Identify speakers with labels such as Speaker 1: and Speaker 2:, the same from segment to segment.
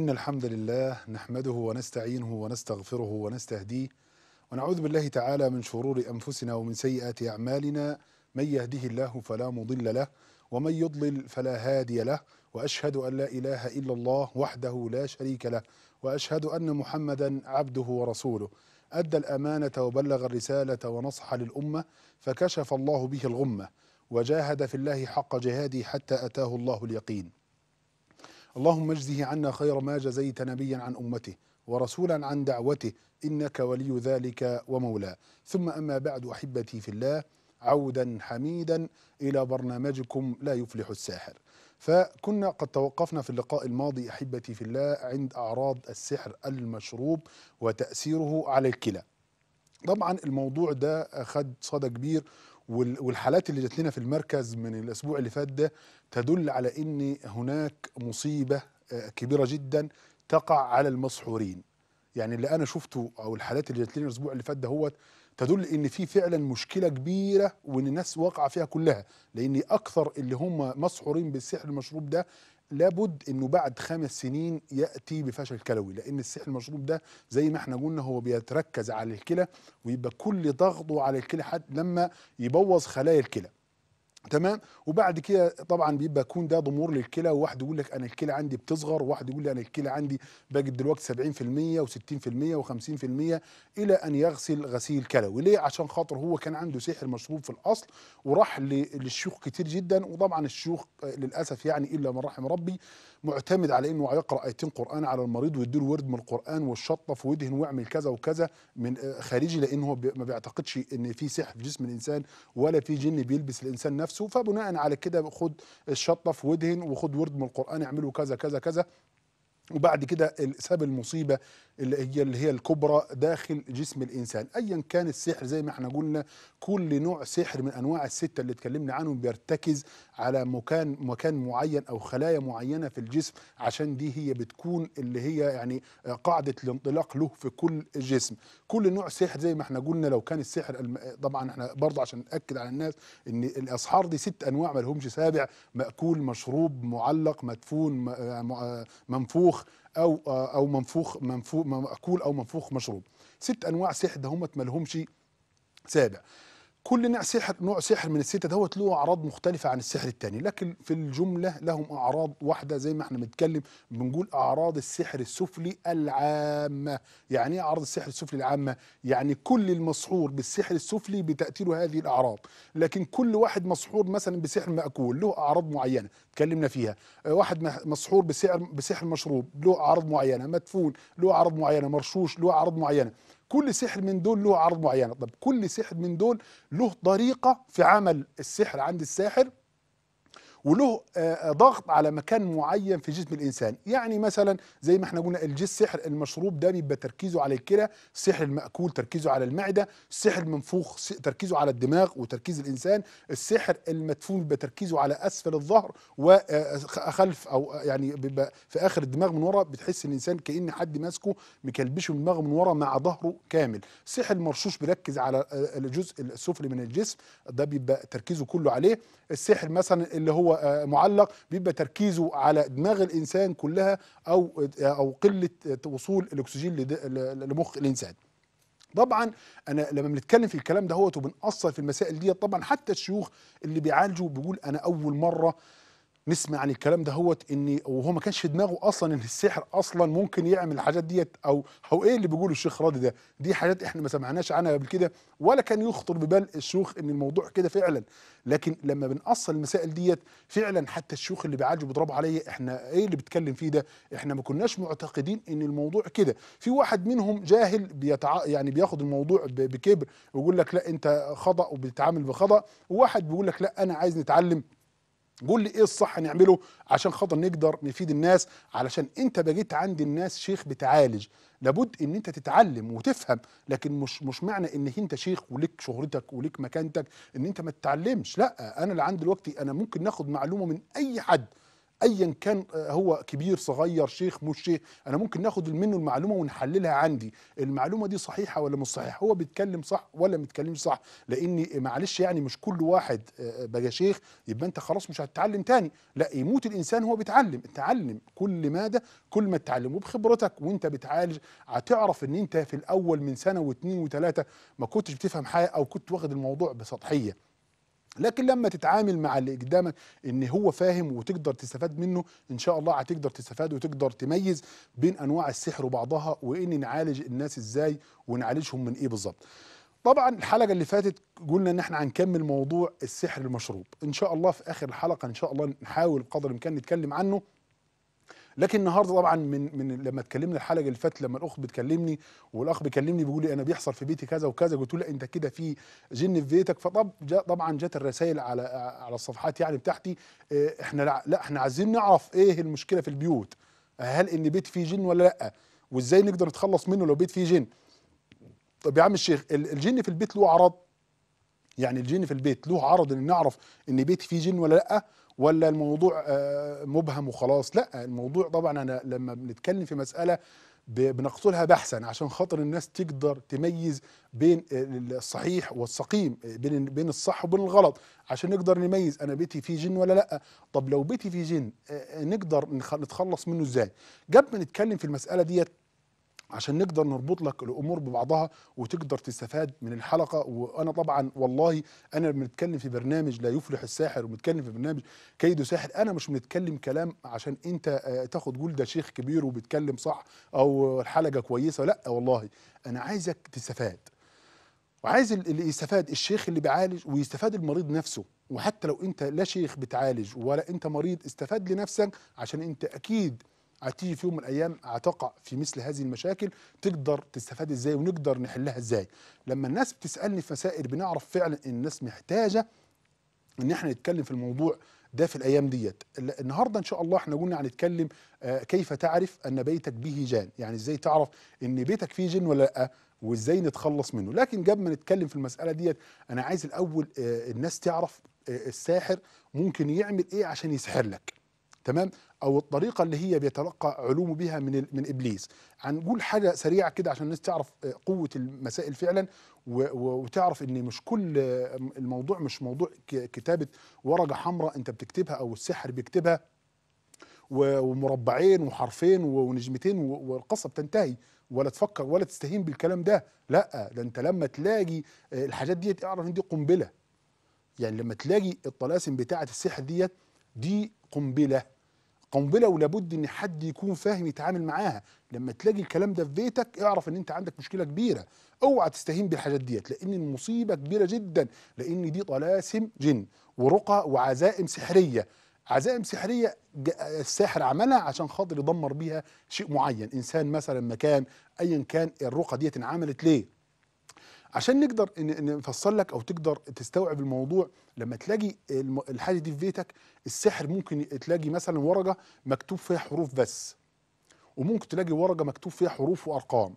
Speaker 1: إن الحمد لله نحمده ونستعينه ونستغفره ونستهديه ونعوذ بالله تعالى من شرور أنفسنا ومن سيئات أعمالنا من يهده الله فلا مضل له ومن يضلل فلا هادي له وأشهد أن لا إله إلا الله وحده لا شريك له وأشهد أن محمدا عبده ورسوله أدى الأمانة وبلغ الرسالة ونصح للأمة فكشف الله به الغمة وجاهد في الله حق جهاده حتى أتاه الله اليقين اللهم اجزه عنا خير ما جزيت نبيا عن أمته ورسولا عن دعوته إنك ولي ذلك ومولاه ثم أما بعد أحبتي في الله عودا حميدا إلى برنامجكم لا يفلح الساحر فكنا قد توقفنا في اللقاء الماضي احبتي في الله عند اعراض السحر المشروب وتاثيره على الكلى. طبعا الموضوع ده اخذ صدى كبير والحالات اللي جات لنا في المركز من الاسبوع اللي فات ده تدل على ان هناك مصيبه آه، كبيره جدا تقع على المسحورين يعني اللي انا شفته او الحالات اللي جات لنا الاسبوع اللي فات دهوت تدل ان في فعلا مشكله كبيره وان الناس واقعه فيها كلها لان اكثر اللي هم مسحورين بالسحر المشروب ده لابد انه بعد خمس سنين ياتي بفشل كلوي لان السحر المشروب ده زي ما احنا قلنا هو بيتركز على الكلى ويبقى كل ضغطه على الكلى لما يبوظ خلايا الكلى تمام وبعد كده طبعا بيبقى يكون ده ضمور للكلى وواحد يقول لك انا الكلى عندي بتصغر وواحد يقول لي انا الكلى عندي بجد دلوقتي 70% و60% و50% الى ان يغسل غسيل كلوي ليه عشان خاطر هو كان عنده سحر مشروب في الاصل وراح للشيوخ كتير جدا وطبعا الشيوخ للاسف يعني الا من رحم ربي معتمد على انه يقرا ايتين قران على المريض ويديله ورد من القران والشطف ودهن واعمل كذا وكذا من آه، خارجي لان هو ما بيعتقدش ان في سحر في جسم الانسان ولا في جن بيلبس الانسان نفسه فبناء على كده خد الشطف ودهن وخد ورد من القران اعمله كذا كذا كذا وبعد كده ساب المصيبه اللي هي اللي هي الكبرى داخل جسم الانسان ايا كان السحر زي ما احنا قلنا كل نوع سحر من انواع السته اللي اتكلمنا عنهم بيرتكز على مكان مكان معين او خلايا معينه في الجسم عشان دي هي بتكون اللي هي يعني قاعده الانطلاق له في كل جسم كل نوع سحر زي ما احنا قلنا لو كان السحر الم... طبعا احنا برضه عشان ناكد على الناس ان الاسحار دي ست انواع ما لهمش سابع ماكول مشروب معلق مدفون آه، آه، منفوخ او آه، او منفوخ منفوخ ماكول او منفوخ مشروب ست انواع سحر ده هم ما لهمش سابع كل نوع سحر نوع سحر من الستة دوت له أعراض مختلفة عن السحر التاني لكن في الجملة لهم أعراض واحدة زي ما احنا بنتكلم بنقول أعراض السحر السفلي العامة يعني إيه أعراض السحر السفلي العامة؟ يعني كل المسحور بالسحر السفلي بتأثيره هذه الأعراض لكن كل واحد مسحور مثلا بسحر مأكول له أعراض معينة اتكلمنا فيها واحد مسحور بسحر بسحر مشروب له أعراض معينة مدفون له أعراض معينة مرشوش له أعراض معينة كل سحر من دول له عرض معينه طب كل سحر من دول له طريقه في عمل السحر عند الساحر وله آه، آه، ضغط على مكان معين في جسم الانسان يعني مثلا زي ما احنا قلنا الجس سحر المشروب ده بيبقى تركيزه على الكلى السحر الماكول تركيزه على المعده السحر المنفوخ تركيزه على الدماغ وتركيز الانسان السحر المدفون بيبقى تركيزه على اسفل الظهر وخلف آه، او يعني بيبقى في اخر الدماغ من ورا بتحس الانسان كان حد ماسكه مكلبشه دماغه من ورا مع ظهره كامل السحر المرشوش بيركز على الجزء السفلي من الجسم ده بيبقى تركيزه كله عليه السحر مثلا اللي هو آه، معلق بيبقى تركيزه على دماغ الانسان كلها او آه، او قله آه، وصول الاكسجين لمخ الانسان طبعا انا لما بنتكلم في الكلام ده هو وبنأثر في المسائل دي طبعا حتى الشيوخ اللي بيعالجوا بيقول انا اول مره نسمع عن الكلام ده هوت ان وهو ما كانش في دماغه اصلا ان السحر اصلا ممكن يعمل الحاجات ديت او هو ايه اللي بيقوله الشيخ راضي ده دي حاجات احنا ما سمعناش عنها قبل كده ولا كان يخطر ببال الشيوخ ان الموضوع كده فعلا لكن لما بنقصل المسائل ديت فعلا حتى الشيوخ اللي بيعالجوا بيضربوا عليا احنا ايه اللي بيتكلم فيه ده احنا ما كناش معتقدين ان الموضوع كده في واحد منهم جاهل بيتع... يعني بياخد الموضوع بكبر ويقول لك لا انت خطأ وبتتعامل بخطأ وواحد بيقول لك لا انا عايز نتعلم قول لي ايه الصح نعمله عشان خاطر نقدر نفيد الناس علشان انت بقيت عند الناس شيخ بتعالج لابد ان انت تتعلم وتفهم لكن مش مش معنى ان انت شيخ ولك شهرتك ولك مكانتك ان انت ما تتعلمش لا انا اللي عندي دلوقتي انا ممكن ناخد معلومه من اي حد ايا كان آه، هو كبير صغير شيخ مش شيخ انا ممكن ناخد منه المعلومه ونحللها عندي المعلومه دي صحيحه ولا مش صحيحه هو بيتكلم صح ولا ما بيتكلمش صح لان معلش يعني مش كل واحد آه، آه، بقى شيخ يبقى انت خلاص مش هتتعلم تاني لا يموت الانسان هو بيتعلم اتعلم كل ماده كل ما تتعلم وبخبرتك وانت بتعالج هتعرف ان انت في الاول من سنه واثنين وثلاثه ما كنتش بتفهم حاجه او كنت واخد الموضوع بسطحيه لكن لما تتعامل مع اللي قدامك ان هو فاهم وتقدر تستفاد منه ان شاء الله هتقدر تستفاد وتقدر تميز بين انواع السحر وبعضها وان نعالج الناس ازاي ونعالجهم من ايه بالظبط طبعا الحلقه اللي فاتت قلنا ان احنا هنكمل موضوع السحر المشروب ان شاء الله في اخر الحلقه ان شاء الله نحاول قدر الامكان نتكلم عنه لكن النهارده طبعا من من لما اتكلمنا الحلقه اللي فاتت لما الاخ بتكلمني والاخ بيكلمني بيقول لي انا بيحصل في بيتي كذا وكذا قلت له لا انت كده في جن في بيتك فطب جا طبعا جت الرسائل على على الصفحات يعني بتاعتي آه، احنا لا, لا احنا عايزين نعرف ايه المشكله في البيوت هل ان بيت فيه جن ولا لا وازاي نقدر نتخلص منه لو بيت فيه جن طب يا عم الشيخ الجن في البيت له اعراض يعني الجن في البيت له عرض ان نعرف ان بيتي فيه جن ولا لا ولا الموضوع آه، مبهم وخلاص لا الموضوع طبعا انا لما بنتكلم في مساله بنقتلها بحثا عشان خاطر الناس تقدر تميز بين آه، الصحيح والسقيم آه، بين بين الصح وبين الغلط عشان نقدر نميز انا بيتي فيه جن ولا لا طب لو بيتي فيه جن نقدر نتخلص منه ازاي قبل ما نتكلم في المساله ديت عشان نقدر نربط لك الامور ببعضها وتقدر تستفاد من الحلقه وانا طبعا والله انا بنتكلم في برنامج لا يفلح الساحر وبنتكلم في برنامج كيد ساحر انا مش بنتكلم كلام عشان انت آه، تاخد جول ده شيخ كبير وبيتكلم صح او الحلقه كويسه لا والله انا عايزك تستفاد وعايز اللي يستفاد الشيخ اللي بيعالج ويستفاد المريض نفسه وحتى لو انت لا شيخ بتعالج ولا انت مريض استفاد لنفسك عشان انت اكيد هتيجي في يوم من الايام هتقع في مثل هذه المشاكل تقدر تستفاد ازاي ونقدر نحلها ازاي لما الناس بتسالني في مسائل بنعرف فعلا ان الناس محتاجه ان احنا نتكلم في الموضوع ده في الايام ديت النهارده ان شاء الله احنا قلنا هنتكلم آه، كيف تعرف ان بيتك به جان يعني ازاي تعرف ان بيتك فيه جن ولا لا وازاي نتخلص منه لكن قبل ما نتكلم في المساله ديت انا عايز الاول آه، الناس تعرف آه، الساحر ممكن يعمل ايه عشان يسحر لك تمام او الطريقه اللي هي بيتلقى علومه بها من من ابليس هنقول حاجه سريعه كده عشان الناس تعرف آه، قوه المسائل فعلا وتعرف ان مش كل الموضوع مش موضوع كتابه ورقه حمراء انت بتكتبها او السحر بيكتبها ومربعين وحرفين ونجمتين والقصه بتنتهي ولا تفكر ولا تستهين بالكلام ده لا ده انت لما تلاقي آه، الحاجات دي اعرف ان دي قنبله يعني لما تلاقي الطلاسم بتاعه السحر ديت دي قنبله قنبله ولابد ان حد يكون فاهم يتعامل معاها لما تلاقي الكلام ده في بيتك اعرف ان انت عندك مشكله كبيره اوعى تستهين بالحاجات ديت لان المصيبه كبيره جدا لان دي طلاسم جن ورقى وعزائم سحريه عزائم سحريه الساحر عملها عشان خاطر يدمر بيها شيء معين انسان مثلا مكان ايا كان الرقى ديت انعملت ليه عشان نقدر نفصل لك او تقدر تستوعب الموضوع لما تلاقي الحاجه دي في بيتك السحر ممكن تلاقي مثلا ورقه مكتوب فيها حروف بس وممكن تلاقي ورقه مكتوب فيها حروف وارقام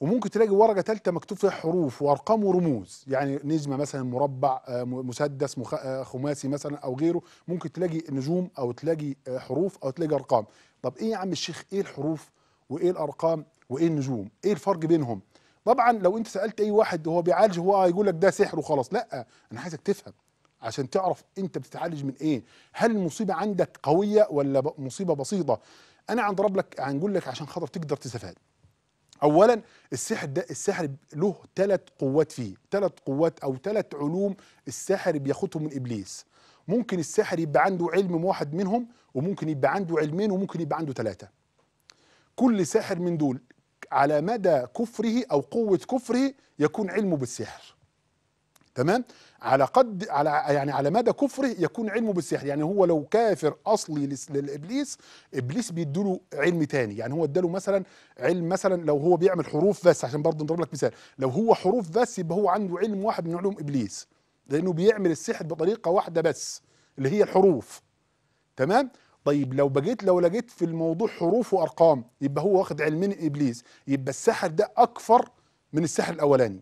Speaker 1: وممكن تلاقي ورقه ثالثه مكتوب فيها حروف وارقام ورموز يعني نجمه مثلا مربع آه، مسدس آه، خماسي مثلا او غيره ممكن تلاقي نجوم او تلاقي آه، حروف او تلاقي ارقام طب ايه يا عم الشيخ ايه الحروف وايه الارقام وايه النجوم ايه الفرق بينهم طبعا لو انت سالت اي واحد وهو بيعالج هو هيقول لك ده سحر وخلاص لا انا عايزك تفهم عشان تعرف انت بتتعالج من ايه هل المصيبه عندك قويه ولا مصيبه بسيطه انا هنضرب لك هنقول لك عشان خاطر تقدر تستفاد اولا السحر ده السحر له ثلاث قوات فيه ثلاث قوات او ثلاث علوم الساحر بياخدهم من ابليس ممكن الساحر يبقى عنده علم واحد منهم وممكن يبقى عنده علمين وممكن يبقى عنده ثلاثه كل ساحر من دول على مدى كفره أو قوة كفره يكون علمه بالسحر تمام على قد على يعني على مدى كفره يكون علمه بالسحر يعني هو لو كافر اصلي لابليس ابليس بيديله علم تاني يعني هو اداله مثلا علم مثلا لو هو بيعمل حروف بس عشان برضه نضرب لك مثال لو هو حروف بس يبقى هو عنده علم واحد من علوم ابليس لانه بيعمل السحر بطريقه واحده بس اللي هي الحروف تمام طيب لو بقيت لو لقيت في الموضوع حروف وارقام يبقى هو واخد علمين ابليس يبقى السحر ده اكفر من السحر الاولاني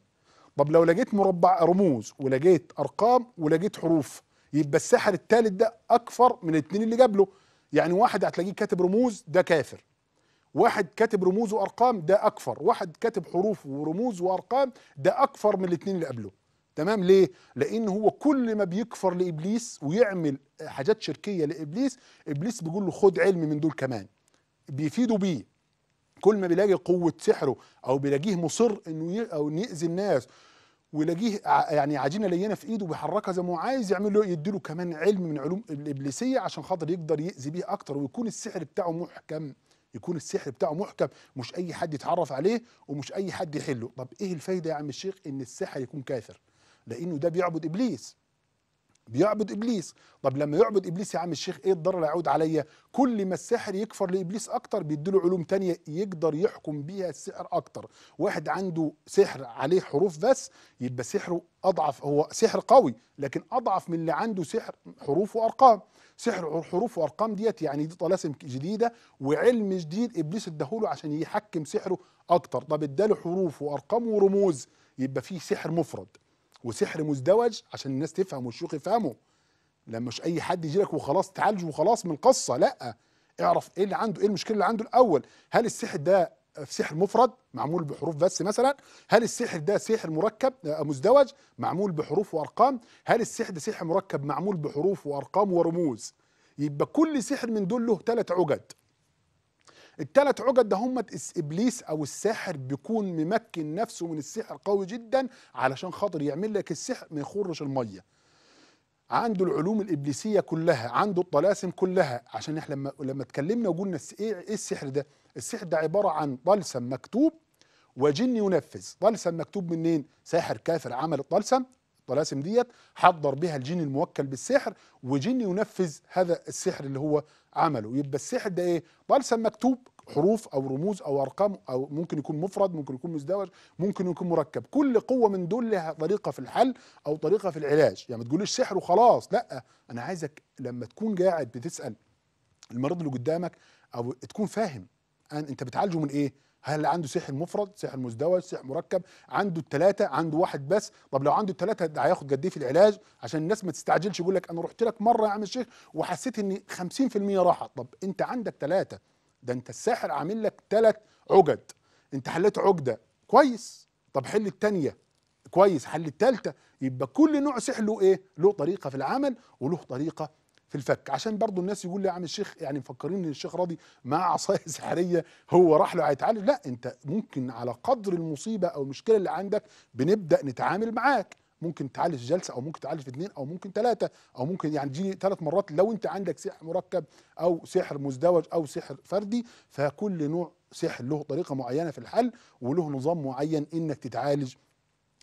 Speaker 1: طب لو لقيت مربع رموز ولقيت ارقام ولقيت حروف يبقى السحر الثالث ده اكفر من الاثنين اللي قبله يعني واحد هتلاقيه كاتب رموز ده كافر واحد كاتب رموز وارقام ده اكفر واحد كاتب حروف ورموز وارقام ده اكفر من الاثنين اللي قبله تمام ليه لان هو كل ما بيكفر لابليس ويعمل حاجات شركيه لابليس ابليس بيقول له خد علم من دول كمان بيفيده بيه كل ما بيلاقي قوه سحره او بيلاقيه مصر انه او ياذي الناس ويلاقيه يعني عجينه لينه في ايده بيحركها زي ما هو عايز يعمل له يديله كمان علم من علوم الابليسيه عشان خاطر يقدر ياذي بيه اكتر ويكون السحر بتاعه محكم يكون السحر بتاعه محكم مش اي حد يتعرف عليه ومش اي حد يحله طب ايه الفايده يا عم الشيخ ان السحر يكون كافر لانه ده بيعبد ابليس بيعبد ابليس طب لما يعبد ابليس يا عم الشيخ ايه الضرر يعود عليا كل ما الساحر يكفر لابليس اكتر بيديله علوم تانية يقدر يحكم بيها السحر اكتر واحد عنده سحر عليه حروف بس يبقى سحره اضعف هو سحر قوي لكن اضعف من اللي عنده سحر حروف وارقام سحر حروف وارقام ديت يعني دي طلاسم جديده وعلم جديد ابليس اداهوله عشان يحكم سحره اكتر طب اداله حروف وارقام ورموز يبقى فيه سحر مفرد وسحر مزدوج عشان الناس تفهم والشيوخ يفهموا لما مش اي حد يجي لك وخلاص تعالج وخلاص من قصه لا اعرف ايه اللي عنده ايه المشكله اللي عنده الاول هل السحر ده في سحر مفرد معمول بحروف بس مثلا هل السحر ده سحر مركب آه، مزدوج معمول بحروف وارقام هل السحر ده سحر مركب معمول بحروف وارقام ورموز يبقى كل سحر من دول له ثلاث عجد التلات عقد ده هم ابليس او الساحر بيكون ممكن نفسه من السحر قوي جدا علشان خاطر يعمل لك السحر ما يخرش الميه عنده العلوم الابليسيه كلها عنده الطلاسم كلها عشان احنا لما لما اتكلمنا وقلنا ايه ايه السحر ده السحر ده عباره عن طلسم مكتوب وجن ينفذ طلسم مكتوب منين ساحر كافر عمل الطلسم الطلاسم ديت حضر بها الجن الموكل بالسحر وجن ينفذ هذا السحر اللي هو عمله يبقى السحر ده ايه طلسم مكتوب حروف او رموز او ارقام او ممكن يكون مفرد ممكن يكون مزدوج ممكن يكون مركب كل قوه من دول لها طريقه في الحل او طريقه في العلاج يعني ما تقوليش سحر وخلاص لا انا عايزك لما تكون قاعد بتسال المريض اللي قدامك او تكون فاهم انت بتعالجه من ايه هل عنده سحر مفرد سحر مزدوج سحر مركب عنده الثلاثه عنده واحد بس طب لو عنده الثلاثه هياخد قد ايه في العلاج عشان الناس ما تستعجلش يقول لك انا رحت لك مره يا عم الشيخ وحسيت ان 50% راحت طب انت عندك ثلاثه ده انت الساحر عامل لك ثلاث عقد انت حليت عقده كويس طب حل الثانيه كويس حل الثالثه يبقى كل نوع سحر له ايه له طريقه في العمل وله طريقه في الفك عشان برضو الناس يقول لي يا يعني عم الشيخ يعني مفكرين ان الشيخ راضي مع عصايه سحريه هو راح له هيتعالج لا انت ممكن على قدر المصيبه او المشكله اللي عندك بنبدا نتعامل معاك ممكن تعالج جلسه او ممكن تعالج في اثنين او ممكن ثلاثه او ممكن يعني تجي ثلاث مرات لو انت عندك سحر مركب او سحر مزدوج او سحر فردي فكل نوع سحر له طريقه معينه في الحل وله نظام معين انك تتعالج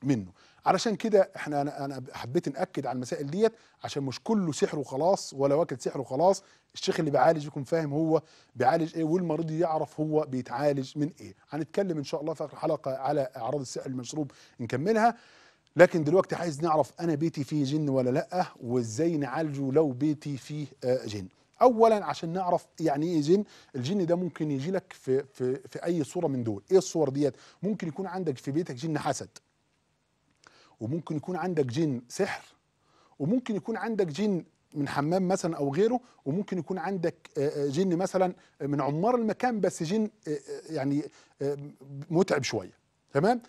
Speaker 1: منه علشان كده احنا انا, أنا حبيت ناكد على المسائل ديت عشان مش كله سحر وخلاص ولا واكل سحر وخلاص الشيخ اللي بيعالج يكون فاهم هو بيعالج ايه والمريض يعرف هو بيتعالج من ايه هنتكلم ان شاء الله في اخر الحلقه على اعراض السحر المشروب نكملها لكن دلوقتي عايز نعرف انا بيتي فيه جن ولا لا وازاي نعالجه لو بيتي فيه آه، جن اولا عشان نعرف يعني ايه جن الجن ده ممكن يجي لك في, في, في اي صوره من دول ايه الصور ديت ممكن يكون عندك في بيتك جن حسد وممكن يكون عندك جن سحر وممكن يكون عندك جن من حمام مثلا او غيره وممكن يكون عندك آه، آه، جن مثلا من عمار المكان بس جن آه، يعني متعب شويه تمام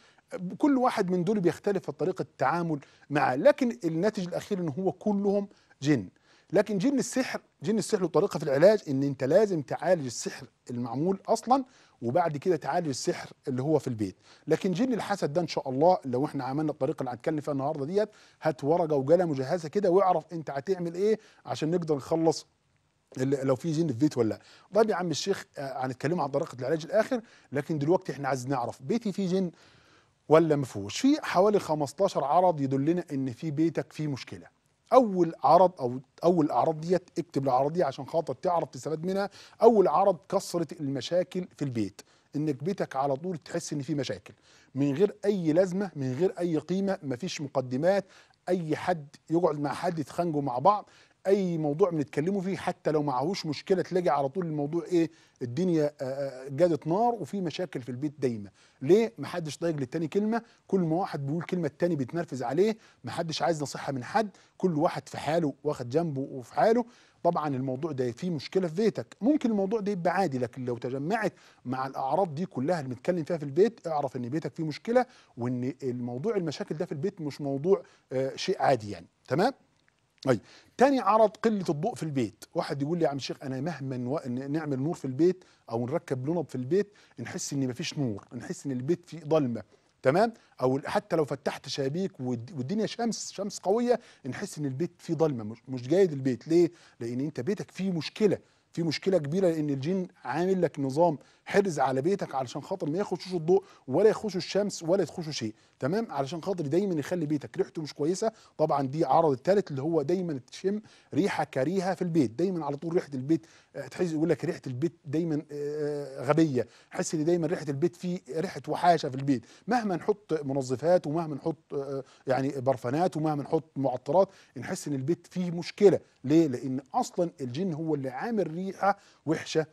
Speaker 1: كل واحد من دول بيختلف في طريقه التعامل معاه لكن الناتج الاخير ان هو كلهم جن لكن جن السحر جن السحر وطريقه في العلاج ان انت لازم تعالج السحر المعمول اصلا وبعد كده تعالج السحر اللي هو في البيت لكن جن الحسد ده ان شاء الله لو احنا عملنا الطريقه اللي هنتكلم فيها النهارده ديت هات ورقه وقلم مجهزه كده واعرف انت هتعمل ايه عشان نقدر نخلص لو في جن في البيت ولا لا طيب يا عم الشيخ آه، هنتكلم عن طريقه العلاج الاخر لكن دلوقتي احنا عايزين نعرف بيتي فيه جن ولا ما فيهوش في حوالي 15 عرض يدلنا ان في بيتك فيه مشكله اول عرض او اول اعراض ديت اكتب الاعراض دي عشان خاطر تعرف تستفاد منها اول عرض كثره المشاكل في البيت انك بيتك على طول تحس ان في مشاكل من غير اي لازمه من غير اي قيمه مفيش مقدمات اي حد يقعد مع حد يتخانقوا مع بعض اي موضوع بنتكلموا فيه حتى لو معهوش مشكله تلاقي على طول الموضوع ايه الدنيا آه، آه، جادت نار وفي مشاكل في البيت دايما ليه محدش ضايق للتاني كلمه كل ما واحد بيقول كلمه التاني بيتنرفز عليه محدش عايز نصيحه من حد كل واحد في حاله واخد جنبه وفي حاله طبعا الموضوع ده فيه مشكله في بيتك ممكن الموضوع ده يبقى عادي لكن لو تجمعت مع الاعراض دي كلها اللي بنتكلم فيها في البيت اعرف ان بيتك فيه مشكله وان الموضوع المشاكل ده في البيت مش موضوع آه، شيء عادي يعني تمام اي طيب، تاني عرض قله الضوء في البيت واحد يقول لي يا عم الشيخ انا مهما نعمل نور في البيت او نركب لنب في البيت نحس ان مفيش نور نحس ان البيت فيه ظلمة تمام او حتى لو فتحت شبابيك والدنيا شمس شمس قويه نحس ان البيت فيه ظلمة مش جيد البيت ليه لان انت بيتك فيه مشكله في مشكله كبيره لان الجين عامل لك نظام حرز على بيتك علشان خاطر ما يخشوش الضوء ولا يخشوا الشمس ولا يخشوا شيء تمام علشان خاطر دايما يخلي بيتك ريحته مش كويسه طبعا دي عرض الثالث اللي هو دايما تشم ريحه كريهه في البيت دايما على طول ريحه البيت تحس يقول لك ريحه البيت دايما آه، آه، غبيه حس ان دايما ريحه البيت فيه ريحه وحاشه في البيت مهما نحط منظفات ومهما نحط آه، يعني برفانات ومهما نحط معطرات نحس ان البيت فيه مشكله ليه لان اصلا الجن هو اللي عامل ريحه وحشه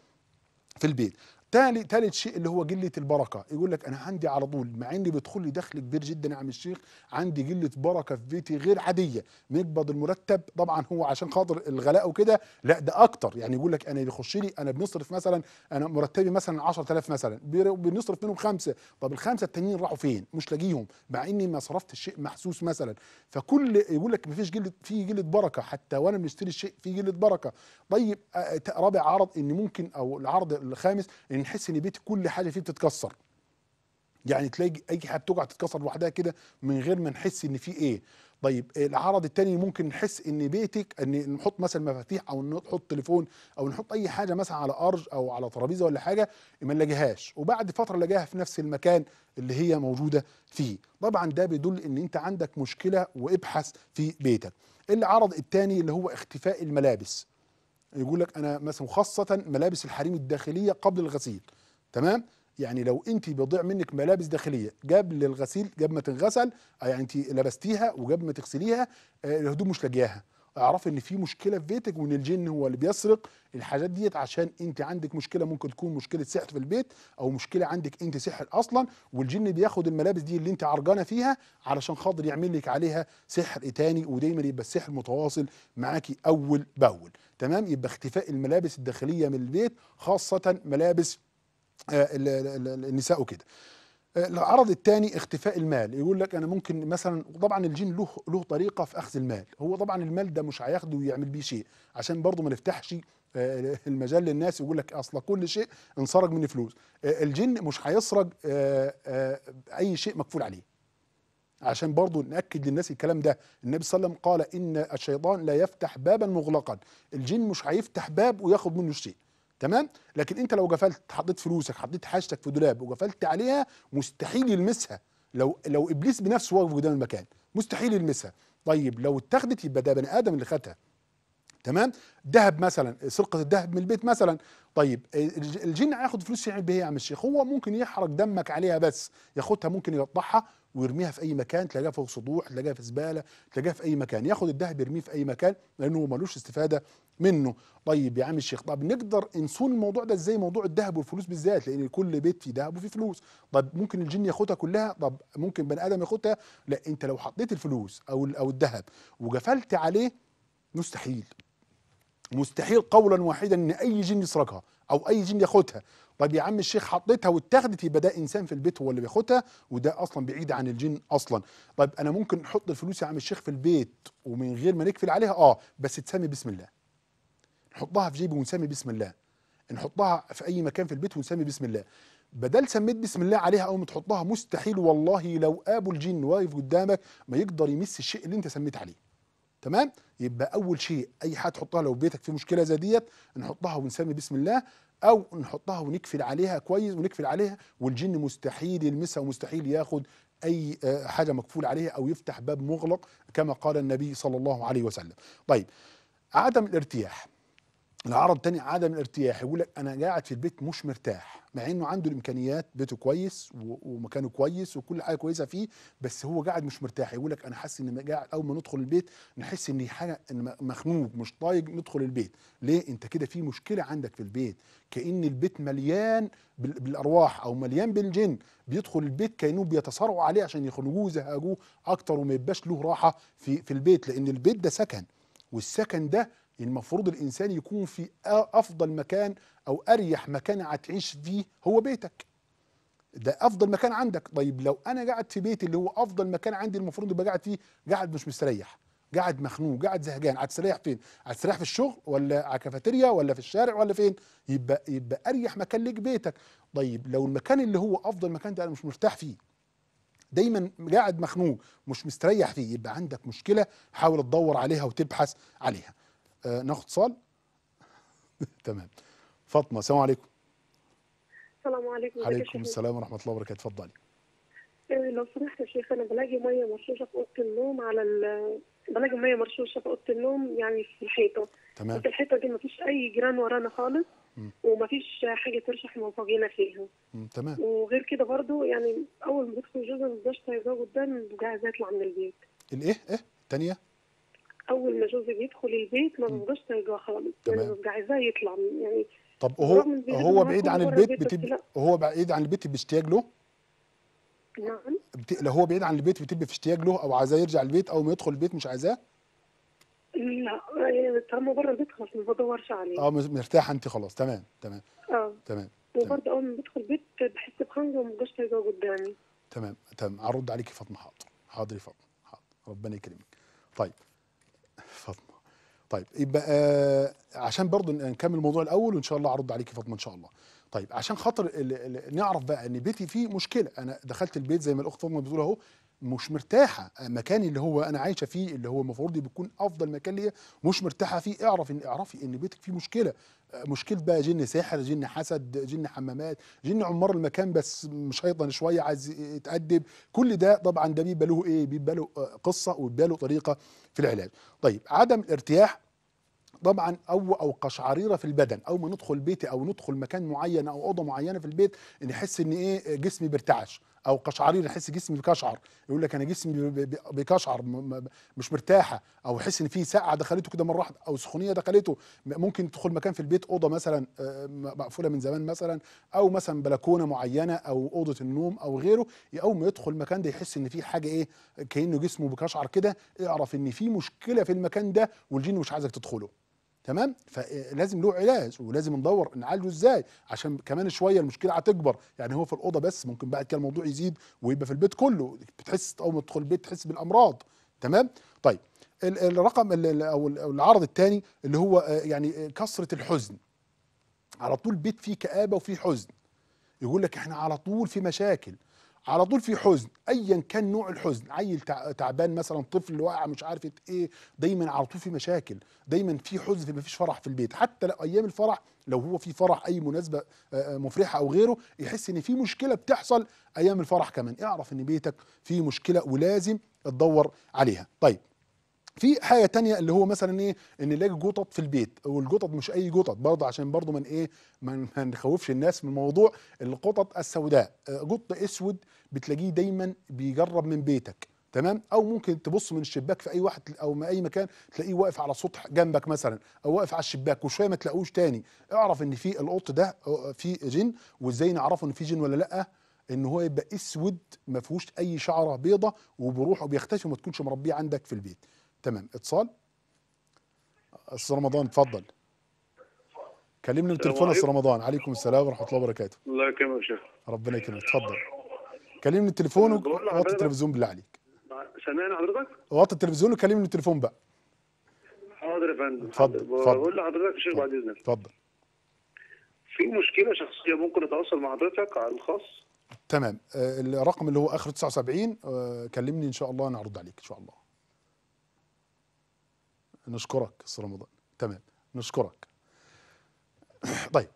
Speaker 1: في البيت تالي تالت شيء اللي هو قله البركه يقول لك انا عندي على طول مع اني بيدخل لي دخل كبير جدا يا عم الشيخ عندي قله بركه في بيتي غير عاديه نقبض المرتب طبعا هو عشان خاطر الغلاء وكده لا ده اكتر يعني يقول لك انا اللي يخش لي انا بنصرف مثلا انا مرتبي مثلا 10000 مثلا بنصرف منهم خمسه طب الخمسه التانيين راحوا فين مش لاقيهم مع اني ما صرفتش شيء محسوس مثلا فكل يقول لك ما فيش قله في قله بركه حتى وانا بنشتري الشيء في قله بركه طيب آه، رابع عرض ان ممكن او العرض الخامس ان نحس ان بيت كل حاجه فيه بتتكسر يعني تلاقي اي حاجه بتقع تتكسر لوحدها كده من غير ما نحس ان في ايه طيب آه، العرض الثاني ممكن نحس ان بيتك ان نحط مثلا مفاتيح او نحط تليفون او نحط اي حاجه مثلا على ارج او على ترابيزه ولا حاجه ما نلاقيهاش وبعد فتره نلاقيها في نفس المكان اللي هي موجوده فيه طبعا ده بيدل ان انت عندك مشكله وابحث في بيتك العرض الثاني اللي هو اختفاء الملابس يقول لك انا مثلا خاصه ملابس الحريم الداخليه قبل الغسيل تمام يعني لو انت بيضيع منك ملابس داخليه قبل الغسيل قبل ما تنغسل يعني انت لبستيها وقبل ما تغسليها آه، الهدوم مش لاقياها اعرفي ان في مشكله في بيتك وان الجن هو اللي بيسرق الحاجات ديت عشان انت عندك مشكله ممكن تكون مشكله سحر في البيت او مشكله عندك انت سحر اصلا والجن بياخد الملابس دي اللي انت عرجانه فيها علشان خاطر يعمل لك عليها سحر تاني ودايما يبقى السحر متواصل معاكي اول باول تمام يبقى اختفاء الملابس الداخليه من البيت خاصه ملابس آه، النساء وكده العرض الثاني اختفاء المال يقول لك انا ممكن مثلا طبعا الجن له له طريقه في اخذ المال هو طبعا المال ده مش هياخده ويعمل بيه شيء عشان برضه ما نفتحش آه، المجال للناس يقول لك اصل كل شيء انسرق من فلوس الجن آه، مش هيسرق آه، اي شيء مكفول عليه عشان برضه نأكد للناس الكلام ده النبي صلى الله عليه وسلم قال إن الشيطان لا يفتح بابا مغلقا الجن مش هيفتح باب وياخد منه شيء تمام لكن انت لو قفلت حطيت فلوسك حطيت حاجتك في دولاب وقفلت عليها مستحيل يلمسها لو لو ابليس بنفسه واقف قدام المكان مستحيل يلمسها طيب لو اتخذت يبقى ده بني ادم اللي خدها تمام ذهب مثلا سرقه الذهب من البيت مثلا طيب الجن هياخد فلوس يعمل بيها يا عم الشيخ هو ممكن يحرق دمك عليها بس ياخدها ممكن يقطعها ويرميها في اي مكان تلاقيها فوق سطوح تلاقيها في زباله تلاقيها في اي مكان ياخد الذهب يرميه في اي مكان لانه ملوش استفاده منه طيب يا عم الشيخ طب نقدر نصون الموضوع ده ازاي موضوع الذهب والفلوس بالذات لان كل بيت فيه ذهب وفيه فلوس طب ممكن الجن ياخدها كلها طب ممكن بني ادم ياخدها لا انت لو حطيت الفلوس او او الذهب وقفلت عليه مستحيل مستحيل قولا واحدا ان اي جن يسرقها او اي جن ياخدها طيب يا عم الشيخ حطيتها واتاخدت يبقى ده انسان في البيت هو اللي بياخدها وده اصلا بعيد عن الجن اصلا طيب انا ممكن احط الفلوس يا عم الشيخ في البيت ومن غير ما نكفل عليها اه بس تسمي بسم الله نحطها في جيبي ونسمي بسم الله نحطها في اي مكان في البيت ونسمي بسم الله بدل سميت بسم الله عليها او ما تحطها مستحيل والله لو ابو الجن واقف قدامك ما يقدر يمس الشيء اللي انت سميت عليه تمام يبقى اول شيء اي حاجه تحطها لو بيتك في مشكله زي ديت نحطها ونسمي بسم الله او نحطها ونكفل عليها كويس ونكفل عليها والجن مستحيل يلمسها ومستحيل ياخد اي آه، حاجه مكفول عليها او يفتح باب مغلق كما قال النبي صلى الله عليه وسلم طيب عدم الارتياح العرض تاني عدم الارتياح يقول لك انا قاعد في البيت مش مرتاح مع انه عنده الامكانيات بيته كويس ومكانه كويس وكل حاجه كويسه فيه بس هو قاعد مش مرتاح يقول لك انا حاسس ان قاعد اول ما ندخل البيت نحس ان حاجه مخنوق مش طايق ندخل البيت ليه انت كده في مشكله عندك في البيت كان البيت مليان بالارواح او مليان بالجن بيدخل البيت كانه بيتصارعوا عليه عشان يخنقوه ويزهقوه اكتر وما يبقاش له راحه في في البيت لان البيت ده سكن والسكن ده المفروض الانسان يكون في افضل مكان او اريح مكان هتعيش فيه هو بيتك ده افضل مكان عندك طيب لو انا قاعد في بيتي اللي هو افضل مكان عندي المفروض يبقى قاعد فيه قاعد مش مستريح قاعد مخنوق قاعد زهقان هتستريح فين هتستريح في الشغل ولا على كافيتيريا ولا في الشارع ولا فين يبقى يبقى اريح مكان ليك بيتك طيب لو المكان اللي هو افضل مكان ده انا مش مرتاح فيه دايما قاعد مخنوق مش مستريح فيه يبقى عندك مشكله حاول تدور عليها وتبحث عليها آه ناخد صال تمام فاطمه السلام عليكم
Speaker 2: السلام عليكم عليكم
Speaker 1: السلام ورحمه الله وبركاته اتفضلي
Speaker 2: إيه، لو سمحت يا شيخ انا بلاقي ميه مرشوشه في اوضه النوم على ال... بلاقي ميه مرشوشه في اوضه النوم يعني في الحيطه تمام في الحيطه دي ما فيش اي جيران ورانا خالص وما فيش حاجه ترشح مواصيلنا فيها تمام وغير كده برضو يعني اول ما بدخل جوزي ما بقدرش طيبه جدا جاهزه يطلع من البيت
Speaker 1: الايه ايه تانية
Speaker 2: اول ما جوزي بيدخل البيت ما بيبقاش طايقاه خالص يعني عايزاه يطلع يعني طب هو هو بعيد عن البيت بتبي
Speaker 1: هو بعيد عن البيت بيشتاق له نعم بت... لو هو بعيد عن البيت بتبقى في اشتياق له او عايزاه يرجع البيت او ما يدخل البيت مش عايزاه
Speaker 2: لا يعني طالما بره البيت خلاص ما بدورش عليه اه
Speaker 1: مرتاحه انت خلاص تمام تمام اه تمام
Speaker 2: وبرضه اول ما بدخل البيت بحس بخنقه وما بقاش لاقيه قدامي
Speaker 1: تمام تمام هرد عليكي فاطمه حاضر حاضر يا فاطمه حاضر ربنا يكرمك طيب فاطمه طيب يبقى آه عشان برضو نكمل الموضوع الاول وان شاء الله هرد عليكي فاطمه ان شاء الله طيب عشان خاطر نعرف بقى ان بيتي فيه مشكله انا دخلت البيت زي ما الاخت فاطمه بتقول اهو مش مرتاحه مكاني اللي هو انا عايشه فيه اللي هو المفروض بيكون افضل مكان ليا مش مرتاحه فيه اعرف ان اعرفي ان بيتك فيه مشكله آه، مشكله بقى جن ساحر جن حسد جن حمامات جن عمار المكان بس مش هيضن شويه عايز يتادب كل ده طبعا ده بيبقى له ايه بيبقى له آه، قصه وبيبقى له طريقه في العلاج طيب عدم الارتياح طبعا او او قشعريره في البدن اول ما ندخل بيتي او ندخل مكان معين او اوضه معينه في البيت نحس ان ايه جسمي بيرتعش او قشعريره نحس جسمي بكشعر يقول لك انا جسمي بكشعر مش مرتاحه او يحس ان في ساقعه دخلته كده مره واحده او سخونيه دخلته ممكن تدخل مكان في البيت اوضه مثلا آه، مقفوله من زمان مثلا او مثلا بلكونه معينه او اوضه النوم او غيره اول ما يدخل المكان ده يحس ان في حاجه ايه كانه جسمه بكشعر كده اعرف ان في مشكله في المكان ده والجن مش عايزك تدخله تمام فلازم آه، له علاج ولازم ندور نعالجه ازاي عشان كمان شويه المشكله هتكبر يعني هو في الاوضه بس ممكن بعد كده الموضوع يزيد ويبقى في البيت كله بتحس اول ما تدخل البيت تحس بالامراض تمام طيب الرقم او العرض الثاني اللي هو آه، يعني آه، كثره الحزن على طول البيت فيه كآبه وفيه حزن يقول لك احنا على طول في مشاكل على طول في حزن ايا كان نوع الحزن عيل تعبان مثلا طفل واقع مش عارف ايه دايما على طول في مشاكل دايما في حزن مفيش فرح في البيت حتى لو ايام الفرح لو هو في فرح اي مناسبه مفرحه او غيره يحس ان في مشكله بتحصل ايام الفرح كمان اعرف ان بيتك في مشكله ولازم تدور عليها طيب في حاجه تانية اللي هو مثلا ايه ان نلاقي قطط في البيت والقطط مش اي قطط برضه عشان برضه من ايه ما نخوفش الناس من موضوع القطط السوداء قط آه، اسود بتلاقيه دايما بيجرب من بيتك تمام او ممكن تبص من الشباك في اي واحد او ما اي مكان تلاقيه واقف على سطح جنبك مثلا او واقف على الشباك وشويه ما تلاقوش تاني اعرف ان في القط ده في جن وازاي نعرفه ان في جن ولا لا ان هو يبقى اسود ما فيهوش اي شعره بيضه وبروحه بيختفي وما تكونش مربيه عندك في البيت تمام اتصال استاذ رمضان اتفضل كلمني من التليفون استاذ رمضان عليكم السلام ورحمه الله وبركاته
Speaker 2: الله يكرمك يا شيخ
Speaker 1: ربنا يكرمك اتفضل كلمني من التليفون وغطي التلفزيون بالله عليك
Speaker 2: سامعني حضرتك
Speaker 1: غطي التلفزيون وكلمني من التليفون بقى
Speaker 2: حاضر يا فندم اتفضل بقول لحضرتك يا شيخ بعد اذنك اتفضل في مشكله شخصيه ممكن اتواصل مع حضرتك على الخاص
Speaker 1: تمام آه، الرقم اللي هو اخر 79 آه، كلمني ان شاء الله انا عليك ان شاء الله نشكرك استاذ رمضان تمام نشكرك طيب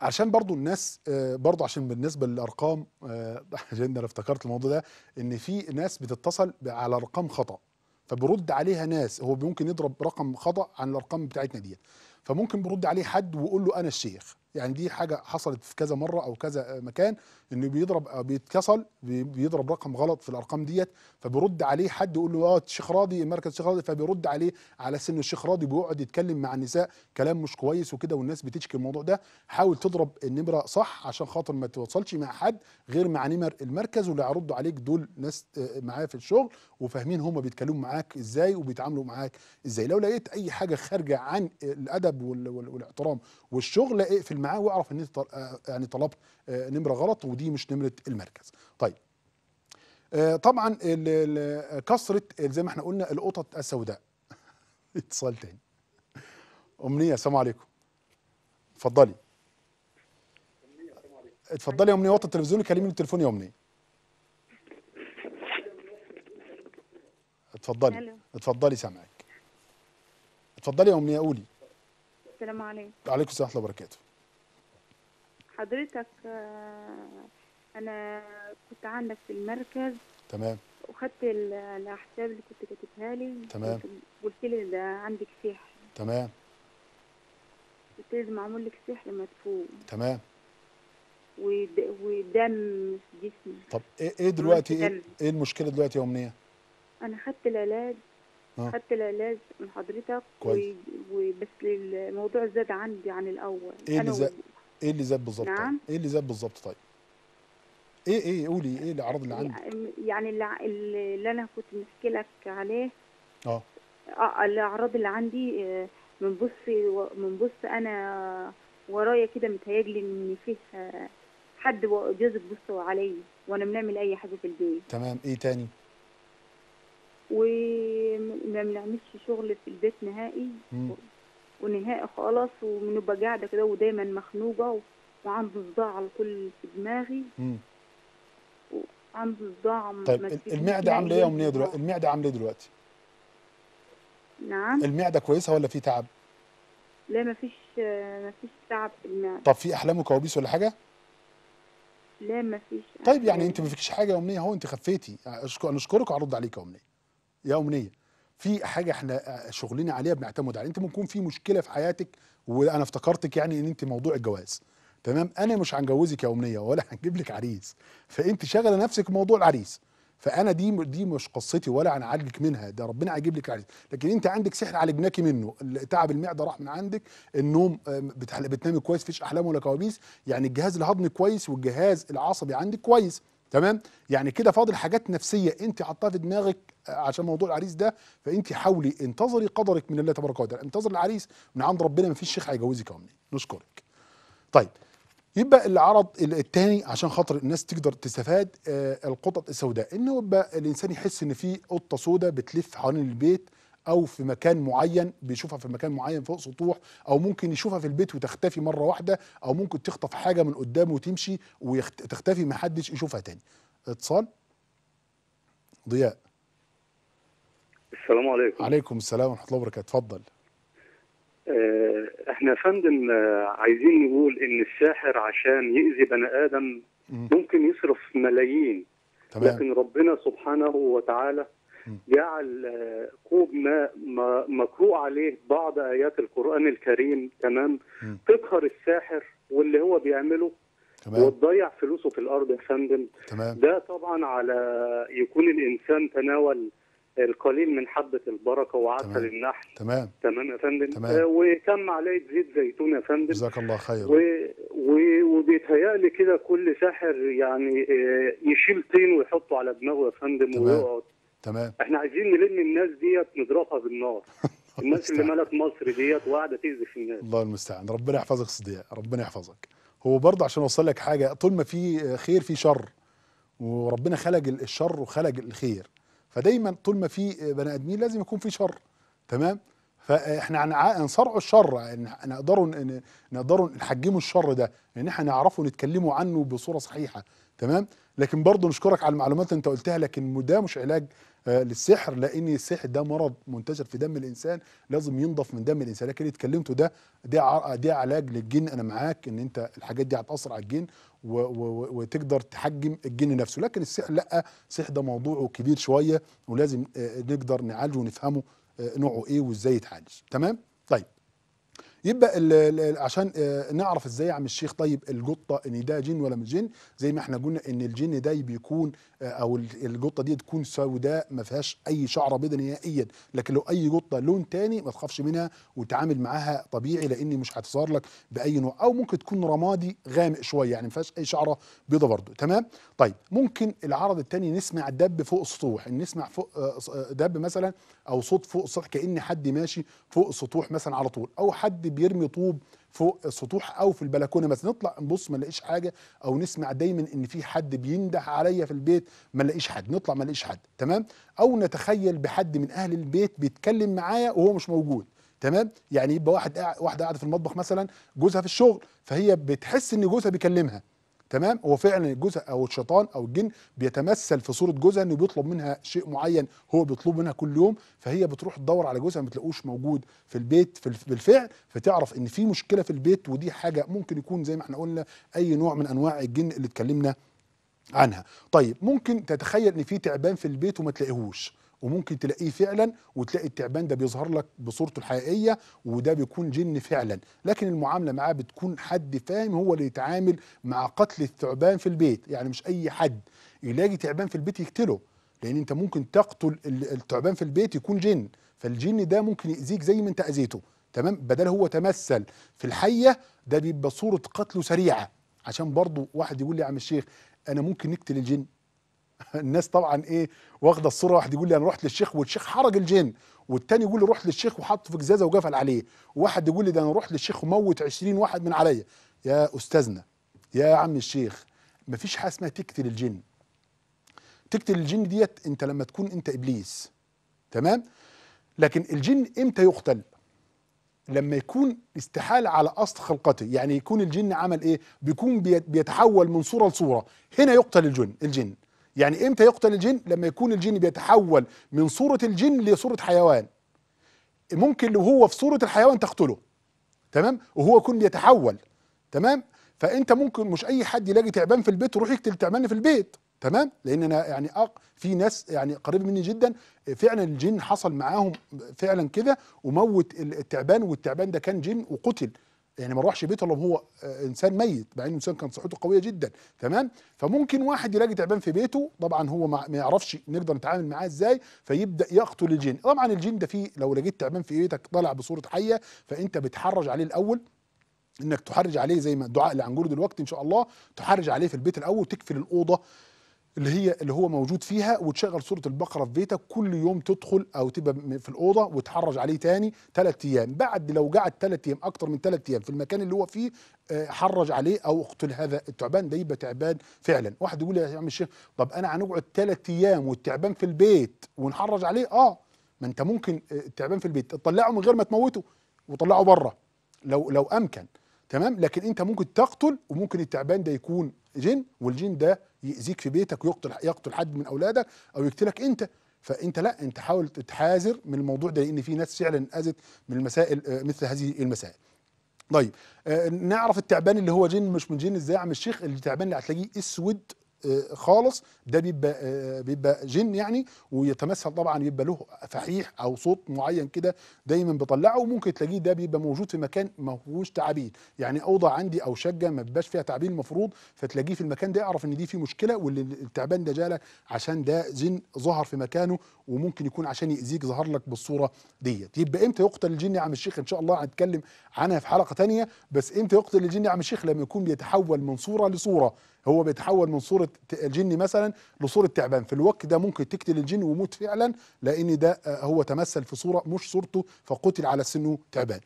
Speaker 1: عشان برضو الناس آه، برضو عشان بالنسبة للأرقام آه، عشان أنا افتكرت الموضوع ده إن في ناس بتتصل على أرقام خطأ فبرد عليها ناس هو ممكن يضرب رقم خطأ عن الأرقام بتاعتنا دي فممكن برد عليه حد ويقول له أنا الشيخ يعني دي حاجه حصلت في كذا مره او كذا مكان انه بيضرب أو بيتكسل بيضرب رقم غلط في الارقام ديت فبيرد عليه حد يقول له اه الشيخ راضي مركز الشيخ راضي فبيرد عليه على سن الشيخ راضي بيقعد يتكلم مع النساء كلام مش كويس وكده والناس بتشكي الموضوع ده حاول تضرب النمره صح عشان خاطر ما توصلش مع حد غير مع نمر المركز واللي هيردوا عليك دول ناس آه، معايا في الشغل وفاهمين هما بيتكلموا معاك ازاي وبيتعاملوا معاك ازاي لو لقيت اي حاجه خارجه عن الادب والاحترام والشغل اقفل معاه واعرف ان انت آه، يعني طلبت آه، نمره غلط ودي مش نمره المركز طيب آه، طبعا كثره زي ما احنا قلنا القطط السوداء اتصال تاني امنيه السلام عليكم اتفضلي اتفضلي يا امنيه وطي التلفزيون كلميني التليفون يا امنيه اتفضلي هلو. اتفضلي سامعك اتفضلي يا امنيه قولي السلام عليكم وعليكم السلام ورحمه الله وبركاته
Speaker 2: حضرتك آه، انا كنت عندك في المركز تمام وخدت الاحساب اللي كنت كاتبها لي تمام قلت لي ده عندك سحر تمام قلت لي معمول لك سحر تفوق تمام ودم في جسمي طب ايه ايه دلوقتي ايه,
Speaker 1: ايه المشكله دلوقتي يا امنيه؟
Speaker 2: انا خدت العلاج آه. خدت العلاج من حضرتك كويس وبس الموضوع زاد عندي عن الاول ايه اللي زاد؟
Speaker 1: ايه اللي زاد بالظبط طيب، نعم ايه اللي زاد بالظبط طيب ايه ايه قولي ايه الاعراض اللي عندك
Speaker 2: يعني, يعني اللي, اللي انا كنت بحكي لك عليه آه. اه اه الاعراض اللي عندي آه، من بص من بص انا ورايا كده لي ان فيه آه، حد جوزي بص عليا وانا بنعمل اي حاجه في البيت
Speaker 1: تمام ايه تاني
Speaker 2: وما بنعملش شغل في البيت نهائي ونهائي خالص ونبقى قاعده كده ودايما مخنوقه وعنده صداع على كل في دماغي وعنده صداع طيب المعده عامله ايه يا امنيه دلوقتي؟
Speaker 1: المعده عامله ايه دلوقتي؟ نعم المعده كويسه ولا في تعب؟
Speaker 2: لا مفيش مفيش تعب في المعده طب في
Speaker 1: احلام وكوابيس ولا حاجه؟
Speaker 2: لا مفيش طيب يعني
Speaker 1: انت ما فيكش حاجه يا امنيه اهو انت خفيتي اشكرك وأرد عليك يا امنيه يا امنيه في حاجه احنا آه، شغلنا عليها بنعتمد عليها انت ممكن يكون في مشكله في حياتك وانا افتكرتك يعني ان انت موضوع الجواز تمام انا مش هنجوزك يا امنيه ولا هنجيب لك عريس فانت شغله نفسك موضوع العريس فانا دي دي مش قصتي ولا هنعالجك منها ده ربنا هيجيب لك عريس لكن انت عندك سحر عالجناكي منه تعب المعده راح من عندك النوم آه، بتنامي كويس مفيش احلام ولا كوابيس يعني الجهاز الهضمي كويس والجهاز العصبي عندك كويس تمام يعني كده فاضل حاجات نفسيه انت حطها في دماغك آه، عشان موضوع العريس ده فانت حاولي انتظري قدرك من الله تبارك وتعالى انتظر العريس من عند ربنا ما فيش شيخ هيجوزك يا نشكرك طيب يبقى العرض الثاني عشان خاطر الناس تقدر تستفاد آه القطط السوداء ان يبقى الانسان يحس ان في قطه سوداء بتلف حوالين البيت او في مكان معين بيشوفها في مكان معين فوق سطوح او ممكن يشوفها في البيت وتختفي مره واحده او ممكن تخطف حاجه من قدامه وتمشي وتختفي محدش يشوفها تاني اتصال ضياء
Speaker 2: السلام عليكم
Speaker 1: عليكم السلام ورحمه الله وبركاته اتفضل
Speaker 2: آه، احنا يا فندم آه، عايزين نقول ان الساحر عشان يأذي بني ادم ممكن يصرف ملايين تمام. لكن ربنا سبحانه وتعالى جعل كوب آه، ماء مقروء عليه بعض ايات القران الكريم تمام تقهر الساحر واللي هو بيعمله تمام. وتضيع فلوسه في الارض يا فندم تمام. ده طبعا على يكون الانسان تناول القليل من حبة البركة وعسل النحل تمام تمام يا فندم تمام. آه وكم عليه زيت زيتون يا فندم جزاك الله خير و... و... وبيتهيألي كده كل ساحر يعني آه يشيل طين ويحطه على دماغه يا فندم ويقعد تمام احنا عايزين نلم الناس ديت نضربها بالنار الناس اللي ملت مصر ديت وقاعده تاذي في الناس
Speaker 1: الله المستعان ربنا يحفظك صديق ربنا يحفظك هو برضه عشان اوصل لك حاجه طول ما في خير في شر وربنا خلق الشر وخلق الخير فدايما طول ما في بني ادمين لازم يكون في شر تمام فاحنا نصارعوا الشر نقدروا نقدروا نحجموا الشر ده ان احنا نعرفه نتكلموا عنه بصوره صحيحه تمام لكن برضه نشكرك على المعلومات اللي انت قلتها لكن ده مش علاج آه، للسحر لان السحر ده مرض منتشر في دم الانسان لازم ينضف من دم الانسان لكن اللي اتكلمته ده ده ده علاج للجن انا معاك ان انت الحاجات دي هتاثر على الجن و و وتقدر تحجم الجن نفسه لكن السحر لا السحر ده موضوعه كبير شويه ولازم آه، نقدر نعالجه ونفهمه آه، نوعه ايه وازاي يتعالج تمام طيب يبقى ال ال عشان آه، نعرف ازاي يا عم الشيخ طيب القطه ان ده جن ولا مش جن زي ما احنا قلنا ان الجن ده بيكون آه، او القطه دي تكون سوداء ما فيهاش اي شعره بيضاء نهائيا لكن لو اي قطه لون تاني ما تخافش منها وتعامل معاها طبيعي لان مش هتظهر لك باي نوع او ممكن تكون رمادي غامق شويه يعني ما فيهاش اي شعره بيضاء برضه تمام طيب ممكن العرض التاني نسمع دب فوق السطوح نسمع فوق آه، دب مثلا او صوت فوق السطح كان حد ماشي فوق السطوح مثلا على طول او حد بيرمي طوب فوق السطوح او في البلكونه مثلا نطلع نبص ما نلاقيش حاجه او نسمع دايما ان في حد بينده عليا في البيت ما نلاقيش حد نطلع ما نلاقيش حد تمام او نتخيل بحد من اهل البيت بيتكلم معايا وهو مش موجود تمام يعني يبقى واحد قاعد واحده قاعده في المطبخ مثلا جوزها في الشغل فهي بتحس ان جوزها بيكلمها تمام هو فعلا الجزء او الشيطان او الجن بيتمثل في صوره جوزها انه بيطلب منها شيء معين هو بيطلب منها كل يوم فهي بتروح تدور على جوزها ما بتلاقوش موجود في البيت في بالفعل فتعرف ان في مشكله في البيت ودي حاجه ممكن يكون زي ما احنا قلنا اي نوع من انواع الجن اللي اتكلمنا عنها طيب ممكن تتخيل ان في تعبان في البيت وما تلاقيهوش وممكن تلاقيه فعلا وتلاقي التعبان ده بيظهر لك بصورته الحقيقيه وده بيكون جن فعلا لكن المعامله معاه بتكون حد فاهم هو اللي يتعامل مع قتل الثعبان في البيت يعني مش اي حد يلاقي تعبان في البيت يقتله لان انت ممكن تقتل الثعبان في البيت يكون جن فالجن ده ممكن يأذيك زي ما انت أذيته تمام بدل هو تمثل في الحية ده بيبقى صورة قتله سريعة عشان برضه واحد يقول لي يا عم الشيخ أنا ممكن نقتل الجن الناس طبعا ايه واخده الصوره واحد يقول لي انا رحت للشيخ والشيخ حرج الجن والتاني يقول لي رحت للشيخ وحطه في جزازه وقفل عليه واحد يقول لي ده انا رحت للشيخ وموت 20 واحد من عليا يا استاذنا يا عم الشيخ مفيش حاجه اسمها تقتل الجن تقتل الجن ديت انت لما تكون انت ابليس تمام لكن الجن امتى يقتل لما يكون استحالة على أصل خلقته يعني يكون الجن عمل إيه بيكون بيتحول من صورة لصورة هنا يقتل الجن الجن يعني امتى يقتل الجن لما يكون الجن بيتحول من صورة الجن لصورة حيوان ممكن لو هو في صورة الحيوان تقتله تمام وهو يكون بيتحول تمام فانت ممكن مش اي حد يلاقي تعبان في البيت يروح يقتل تعبان في البيت تمام لان انا يعني أق... في ناس يعني قريب مني جدا فعلا الجن حصل معاهم فعلا كده وموت التعبان والتعبان ده كان جن وقتل يعني ما اروحش بيته الا هو آه، انسان ميت مع انه انسان كانت صحته قويه جدا تمام فممكن واحد يلاقي تعبان في بيته طبعا هو ما يعرفش نقدر نتعامل معاه ازاي فيبدا يقتل الجن طبعا الجن ده فيه لو لقيت تعبان في بيتك طالع بصوره حيه فانت بتحرج عليه الاول انك تحرج عليه زي ما الدعاء اللي هنقوله دلوقتي ان شاء الله تحرج عليه في البيت الاول تكفل الاوضه اللي هي اللي هو موجود فيها وتشغل صوره البقره في بيتك كل يوم تدخل او تبقى في الاوضه وتحرج عليه تاني ثلاث ايام بعد لو قعد ثلاث ايام اكتر من ثلاث ايام في المكان اللي هو فيه آه، حرج عليه او اقتل هذا التعبان ده يبقى تعبان فعلا واحد يقول يا عم الشيخ طب انا هنقعد ثلاث ايام والتعبان في البيت ونحرج عليه اه ما انت ممكن آه، التعبان في البيت تطلعه من غير ما تموته وطلعه بره لو لو امكن تمام لكن انت ممكن تقتل وممكن التعبان ده يكون جن والجن ده يأذيك في بيتك ويقتل يقتل حد من اولادك او يقتلك انت فانت لا انت حاول تتحاذر من الموضوع ده لان في ناس فعلا اذت من المسائل آه، مثل هذه المسائل طيب آه، نعرف التعبان اللي هو جن مش من جن ازاي عم الشيخ التعبان اللي هتلاقيه اسود آه، خالص ده بيبقى آه، بيبقى جن يعني ويتمثل طبعا يبقى له فحيح او صوت معين كده دايما بيطلعه وممكن تلاقيه ده بيبقى موجود في مكان ما فيهوش تعابين يعني اوضه عندي او شقه ما بيبقاش فيها تعابين المفروض فتلاقيه في المكان ده اعرف ان دي في مشكله واللي التعبان ده جالك عشان ده جن ظهر في مكانه وممكن يكون عشان يأذيك ظهر لك بالصوره ديت يبقى امتى يقتل الجن يا عم الشيخ ان شاء الله هنتكلم عنها في حلقه ثانيه بس امتى يقتل الجن يا عم الشيخ لما يكون بيتحول من صوره لصوره هو بيتحول من صوره الجن مثلا لصوره تعبان في الوقت ده ممكن تقتل الجن ويموت فعلا لان ده آه، هو تمثل في صوره مش صورته فقتل على سنه تعبان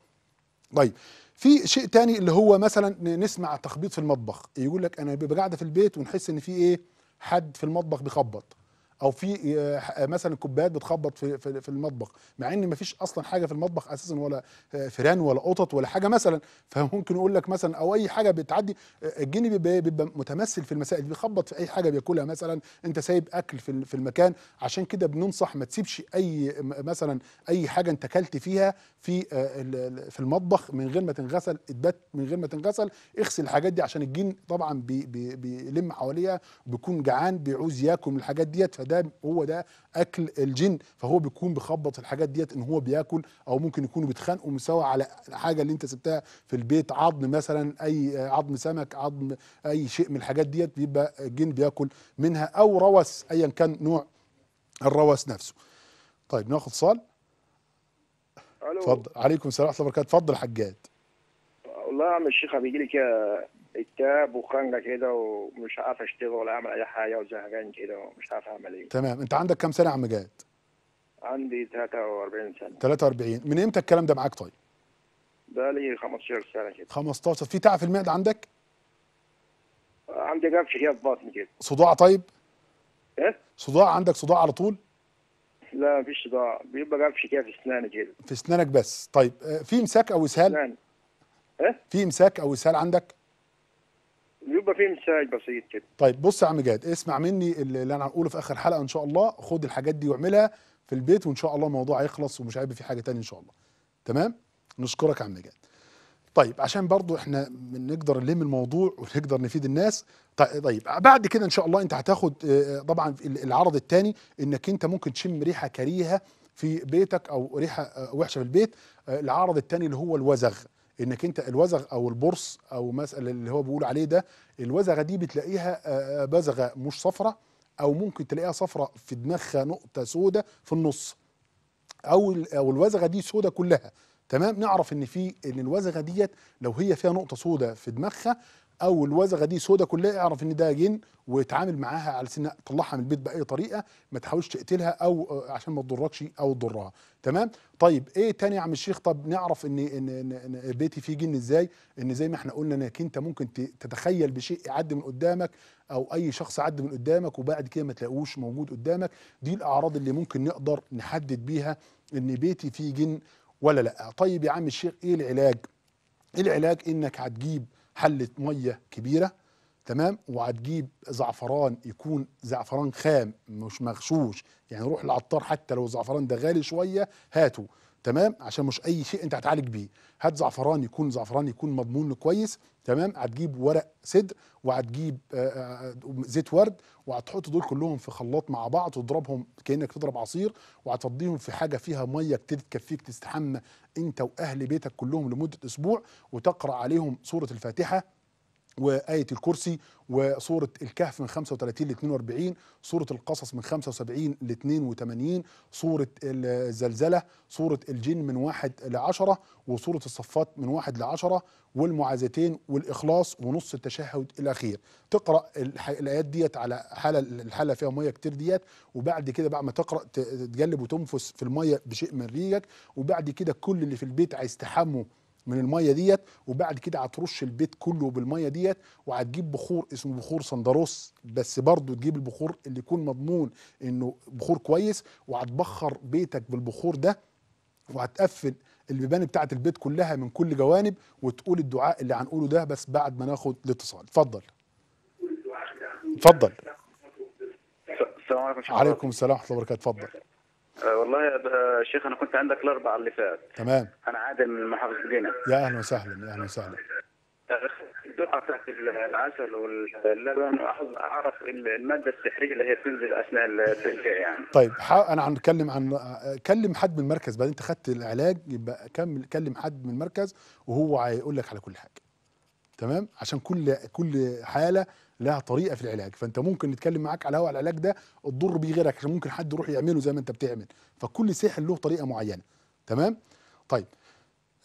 Speaker 1: طيب في شيء تاني اللي هو مثلا نسمع تخبيط في المطبخ يقول لك انا ببقى قاعده في البيت ونحس ان في ايه حد في المطبخ بيخبط او في آه، مثلا كوبايات بتخبط في في المطبخ مع ان مفيش اصلا حاجه في المطبخ اساسا ولا آه، فيران ولا قطط ولا حاجه مثلا فممكن يقول لك مثلا او اي حاجه بتعدي آه، الجني بيبقى متمثل في المسائل بيخبط في اي حاجه بياكلها مثلا انت سايب اكل في في المكان عشان كده بننصح ما تسيبش اي مثلا اي حاجه انت اكلت فيها في في المطبخ من غير ما تنغسل اتبات من غير ما تنغسل اغسل الحاجات دي عشان الجن طبعا بيلم بي بي حواليها بيكون جعان بيعوز ياكل الحاجات ديت ده هو ده اكل الجن فهو بيكون بيخبط الحاجات ديت ان هو بياكل او ممكن يكونوا بيتخانقوا سوا على الحاجه اللي انت سبتها في البيت عظم مثلا اي عظم سمك عظم اي شيء من الحاجات ديت بيبقى الجن بياكل منها او روس ايا كان نوع الروس نفسه طيب ناخد اتصال
Speaker 2: اتفضل عليكم
Speaker 1: السلام ورحمه الله وبركاته اتفضل حجاج
Speaker 2: والله يا عم الشيخ بيجي لي كده التعب وخنقه كده ومش عارف اشتغل ولا اعمل اي حاجه وزهقان كده ومش عارف اعمل ايه
Speaker 1: تمام انت عندك كام سنه يا عم جاد
Speaker 2: عندي 43 سنه
Speaker 1: 43 من امتى الكلام ده معاك طيب
Speaker 2: ده لي 15 سنه كده
Speaker 1: 15 في تعب في المعده عندك
Speaker 2: عندي جبش كده في بطني كده
Speaker 1: صداع طيب ايه صداع عندك صداع على طول
Speaker 2: لا مفيش صداع بيبقى جبش كده في اسناني كده
Speaker 1: في اسنانك بس طيب آه، في امساك او اسهال اسنان ايه في امساك او اسهال عندك
Speaker 2: بيبقى فيه مساج بسيط كده
Speaker 1: طيب بص يا عم جاد اسمع مني اللي انا هقوله في اخر حلقه ان شاء الله خد الحاجات دي واعملها في البيت وان شاء الله الموضوع هيخلص ومش هيبقى في حاجه تانية ان شاء الله تمام نشكرك يا عم جاد طيب عشان برضو احنا نقدر نلم الموضوع ونقدر نفيد الناس طيب بعد كده ان شاء الله انت هتاخد آه، آه، طبعا العرض الثاني انك انت ممكن تشم ريحه كريهه في بيتك او ريحه آه، وحشه في البيت العرض الثاني اللي هو الوزغ انك انت الوزغ او البرص او مثلا اللي هو بيقول عليه ده الوزغه دي بتلاقيها آه، آه، بزغه مش صفرة او ممكن تلاقيها صفرة في دماغها نقطه سودة في النص او او الوزغه دي سودة كلها تمام نعرف ان في ان الوزغه ديت لو هي فيها نقطه سودة في دماغها او الوزغه دي سودا كلها اعرف ان ده جن واتعامل معاها على سنة طلعها من البيت باي طريقه ما تحاولش تقتلها او آه، عشان ما تضركش او تضرها تمام طيب ايه تاني يا عم الشيخ طب نعرف ان ان, إن بيتي فيه جن ازاي ان زي ما احنا قلنا انك انت ممكن تتخيل بشيء يعدي من قدامك او اي شخص عدى من قدامك وبعد كده ما تلاقوش موجود قدامك دي الاعراض اللي ممكن نقدر نحدد بيها ان بيتي فيه جن ولا لا طيب يا عم الشيخ ايه العلاج إيه العلاج انك هتجيب حله ميه كبيره تمام وهتجيب زعفران يكون زعفران خام مش مغشوش يعني روح العطار حتى لو الزعفران ده غالي شويه هاته تمام عشان مش اي شيء انت هتعالج بيه هات زعفران يكون زعفران يكون مضمون كويس تمام هتجيب ورق سدر وهتجيب آه، آه، زيت ورد وهتحط دول كلهم في خلاط مع بعض وتضربهم كانك تضرب عصير وهتفضيهم في حاجه فيها ميه كتير تكفيك تستحمى انت واهل بيتك كلهم لمده اسبوع وتقرا عليهم سوره الفاتحه وآية الكرسي وسورة الكهف من 35 ل 42 سورة القصص من 75 ل 82 سورة الزلزلة سورة الجن من 1 ل 10 وسورة الصفات من 1 ل 10 والمعاذتين والإخلاص ونص التشهد الأخير تقرأ الآيات ديت على حالة الحالة فيها مية كتير ديت وبعد كده بعد ما تقرأ تتجلب وتنفس في المية بشيء من ريقك وبعد كده كل اللي في البيت عايز تحمه من الميه ديت وبعد كده هترش البيت كله بالميه ديت وهتجيب بخور اسمه بخور سندروس بس برضه تجيب البخور اللي يكون مضمون انه بخور كويس وهتبخر بيتك بالبخور ده وهتقفل البيبان بتاعه البيت كلها من كل جوانب وتقول الدعاء اللي هنقوله ده بس بعد ما ناخد الاتصال اتفضل
Speaker 2: اتفضل السلام عليكم ورحمه
Speaker 1: الله وبركاته اتفضل
Speaker 2: آه، والله يا شيخ انا كنت عندك الاربع اللي فات تمام انا عادل من محافظه دينا
Speaker 1: يا اهلا وسهلا يا اهلا وسهلا
Speaker 2: الدقعه بتاعت العسل واللبن اعرف الماده السحريه اللي هي بتنزل اثناء التنقيع يعني
Speaker 1: طيب انا هنتكلم عن كلم حد من المركز بعدين انت خدت العلاج يبقى كمل كلم حد من المركز وهو هيقول لك على كل حاجه تمام عشان كل كل حاله لها طريقه في العلاج فانت ممكن نتكلم معاك على هو العلاج ده تضر بيه غيرك عشان ممكن حد يروح يعمله زي ما انت بتعمل فكل سحر له طريقه معينه تمام طيب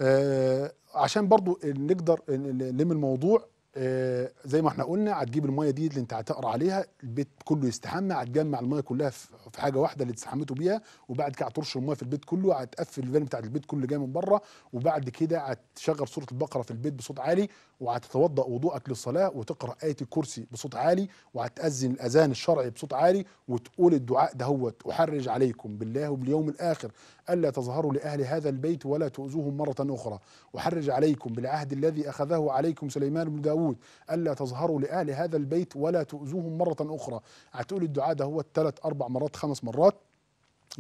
Speaker 1: آه عشان برضو نقدر نلم الموضوع آه، زي ما احنا قلنا هتجيب الميه دي اللي انت هتقرا عليها البيت كله يستحمى هتجمع الميه كلها في حاجه واحده اللي استحمته بيها وبعد كده هترش الميه في البيت كله هتقفل الفان بتاعت البيت كله جاي من بره وبعد كده هتشغل سوره البقره في البيت بصوت عالي وهتتوضا وضوءك للصلاه وتقرا ايه الكرسي بصوت عالي وهتاذن الاذان الشرعي بصوت عالي وتقول الدعاء دهوت احرج عليكم بالله وباليوم الاخر الا تظهروا لاهل هذا البيت ولا تؤذوهم مره اخرى احرج عليكم بالعهد الذي اخذه عليكم سليمان بن داوود اليهود ألا تظهروا لأهل هذا البيت ولا تؤذوهم مرة أخرى هتقول الدعاء ده هو الثلاث أربع مرات خمس مرات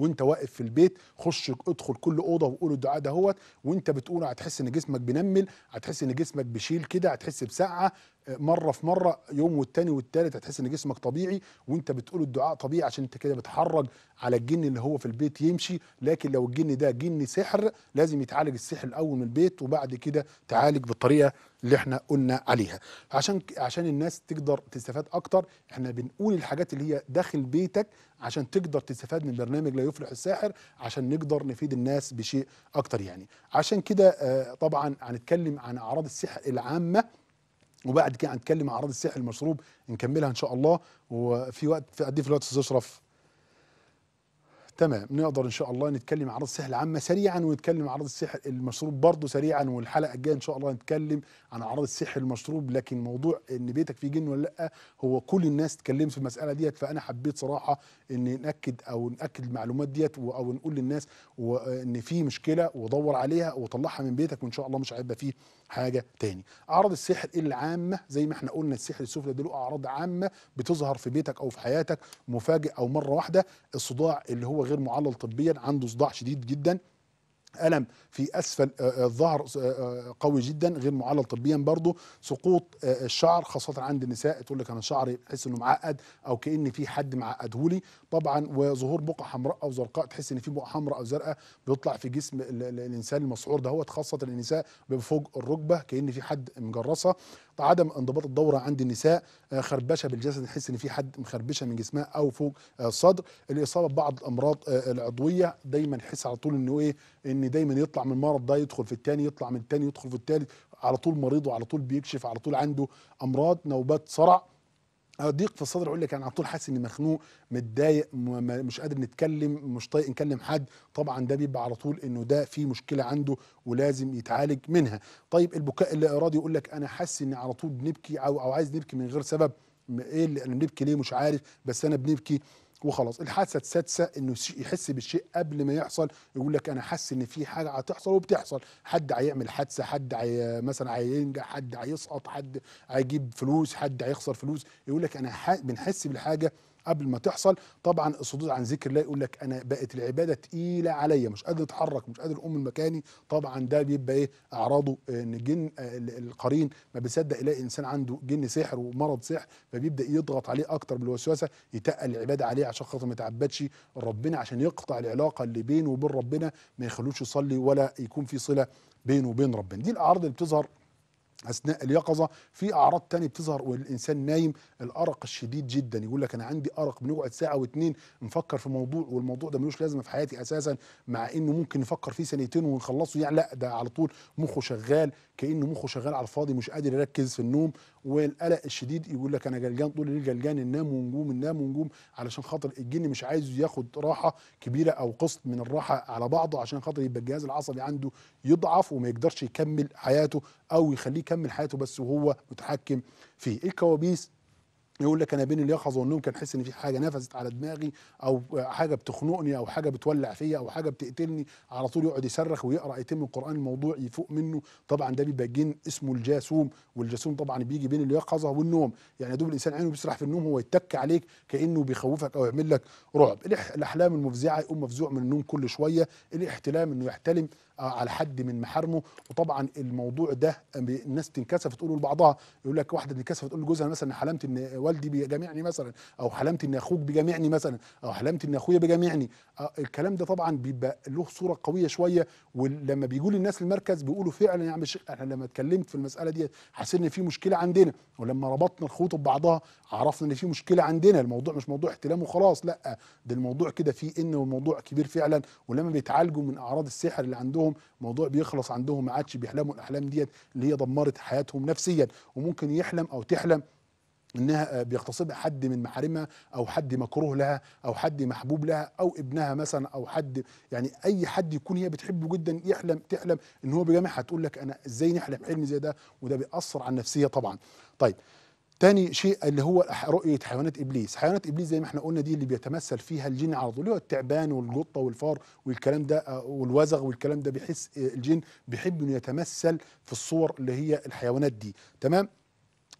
Speaker 1: وانت واقف في البيت خش ادخل كل اوضه وقول الدعاء دهوت وانت بتقوله هتحس ان جسمك بنمل هتحس ان جسمك بشيل كده هتحس بسقعه مره في مره يوم والتاني والتالت هتحس ان جسمك طبيعي وانت بتقول الدعاء طبيعي عشان انت كده بتحرج على الجن اللي هو في البيت يمشي لكن لو الجن ده جن سحر لازم يتعالج السحر الاول من البيت وبعد كده تعالج بالطريقه اللي احنا قلنا عليها عشان عشان الناس تقدر تستفاد اكتر احنا بنقول الحاجات اللي هي داخل بيتك عشان تقدر تستفاد من برنامج لا يفلح الساحر عشان نقدر نفيد الناس بشيء اكتر يعني عشان كده آه، طبعا هنتكلم عن اعراض السحر العامه وبعد كده هنتكلم عن اعراض السحر المشروب نكملها ان شاء الله وفي وقت في قد ايه في الوقت استاذ اشرف؟ تمام نقدر ان شاء الله نتكلم عن اعراض السحر العامه سريعا ونتكلم عن اعراض السحر المشروب برضه سريعا والحلقه الجايه ان شاء الله نتكلم عن اعراض السحر المشروب لكن موضوع ان بيتك فيه جن ولا لا هو كل الناس اتكلمت في المساله ديت فانا حبيت صراحه ان ناكد او ناكد المعلومات ديت او نقول للناس ان في مشكله ودور عليها وطلعها من بيتك وان شاء الله مش هيبقى فيه حاجه تاني اعراض السحر العامه زي ما احنا قلنا السحر السفلي له اعراض عامه بتظهر في بيتك او في حياتك مفاجئ او مره واحده الصداع اللي هو غير معلل طبيا عنده صداع شديد جدا ألم في أسفل الظهر آه، آه، آه، قوي جدا غير معلل طبيا برضه سقوط الشعر خاصة عند النساء تقول لك أنا شعري تحس إنه معقد أو كأن في حد معقده لي طبعا وظهور بقع حمراء أو زرقاء تحس إن في بقع حمراء أو زرقاء بيطلع في جسم الإنسان المسعور دهوت خاصة النساء بيبقى فوق الركبة كأن في حد مجرسة عدم انضباط الدورة عند النساء خربشة بالجسد تحس إن في حد مخربشة من جسمها أو فوق الصدر الإصابة ببعض الأمراض العضوية دايما تحس على طول إنه إيه إن ان دايما يطلع من مرض ده يدخل في الثاني يطلع من الثاني يدخل في الثالث على طول مريض وعلى طول بيكشف على طول عنده امراض نوبات صرع آه، ضيق في الصدر يقول لك انا على طول حاسس اني مخنوق متضايق مش قادر نتكلم مش طايق نكلم حد طبعا ده بيبقى على طول انه ده في مشكله عنده ولازم يتعالج منها طيب البكاء اللا ارادي يقول لك انا حاسس اني على طول بنبكي او عايز نبكي من غير سبب ايه اللي انا بنبكي ليه مش عارف بس انا بنبكي وخلاص الحاسه السادسه انه يحس بالشيء قبل ما يحصل يقول لك انا حاسس ان في حاجه هتحصل وبتحصل حد هيعمل حادثه حد عي... مثلا هينجح حد هيسقط حد هيجيب فلوس حد هيخسر فلوس يقول لك انا بنحس بالحاجه قبل ما تحصل طبعا الصدود عن ذكر الله يقول لك انا بقت العباده تقيله عليا مش قادر اتحرك مش قادر اقوم من مكاني طبعا ده بيبقى ايه اعراضه ان جن القرين ما بيصدق يلاقي انسان عنده جن سحر ومرض سحر فبيبدا يضغط عليه اكتر بالوسوسه يتقل العباده عليه عشان خاطر ما يتعبدش ربنا عشان يقطع العلاقه اللي بينه وبين ربنا ما يخلوش يصلي ولا يكون في صله بينه وبين ربنا دي الاعراض اللي بتظهر اثناء اليقظه في اعراض تانية بتظهر والانسان نايم الارق الشديد جدا يقول لك انا عندي ارق بنقعد ساعه واتنين نفكر في موضوع والموضوع ده ملوش لازمه في حياتي اساسا مع انه ممكن نفكر فيه سنتين ونخلصه يعني لا ده على طول مخه شغال كانه مخه شغال على الفاضي مش قادر يركز في النوم والقلق الشديد يقول لك انا جلجان طول الليل جلجان ننام ونجوم ننام ونجوم علشان خاطر الجن مش عايزه ياخد راحه كبيره او قسط من الراحه على بعضه عشان خاطر يبقى الجهاز العصبي عنده يضعف وما يقدرش يكمل حياته او يخليه يكمل حياته بس وهو متحكم فيه الكوابيس يقول لك انا بين اليقظه والنوم كان حس ان في حاجه نفست على دماغي او حاجه بتخنقني او حاجه بتولع فيا او حاجه بتقتلني على طول يقعد يصرخ ويقرا يتم القران الموضوع يفوق منه طبعا ده بيبقى جن اسمه الجاسوم والجاسوم طبعا بيجي بين اليقظه والنوم يعني يا دوب الانسان عينه بيسرح في النوم هو يتك عليك كانه بيخوفك او يعمل لك رعب الاحلام المفزعه يقوم مفزوع من النوم كل شويه الاحتلام انه يحتلم على حد من محارمه وطبعا الموضوع ده الناس تنكسف تقول لبعضها يقول لك واحده تنكسف تقول لجوزها مثلا حلمت ان والدي بيجامعني مثلا او حلمت ان اخوك بيجامعني مثلا او حلمت ان اخويا بيجامعني آه، الكلام ده طبعا بيبقى له صوره قويه شويه ولما بيجوا لي الناس المركز بيقولوا فعلا يا عم الشيخ احنا لما اتكلمت في المساله دي حسيت ان في مشكله عندنا ولما ربطنا الخطوط ببعضها عرفنا ان في مشكله عندنا الموضوع مش موضوع احتلام وخلاص لا ده الموضوع كده فيه ان الموضوع كبير فعلا ولما بيتعالجوا من اعراض السحر اللي عندهم عندهم موضوع بيخلص عندهم ما عادش بيحلموا الاحلام ديت اللي هي دمرت حياتهم نفسيا وممكن يحلم او تحلم انها آه، بيغتصبها حد من محارمها او حد مكروه لها او حد محبوب لها او ابنها مثلا او حد يعني اي حد يكون هي بتحبه جدا يحلم تحلم ان هو بيجامعها تقول لك انا ازاي نحلم حلم زي ده وده بيأثر على النفسيه طبعا طيب تاني شيء اللي هو رؤية حيوانات إبليس حيوانات إبليس زي ما احنا قلنا دي اللي بيتمثل فيها الجن على طول اللي هو التعبان والقطة والفار والكلام ده آه، والوزغ والكلام ده بيحس آه، الجن بيحب أنه يتمثل في الصور اللي هي الحيوانات دي تمام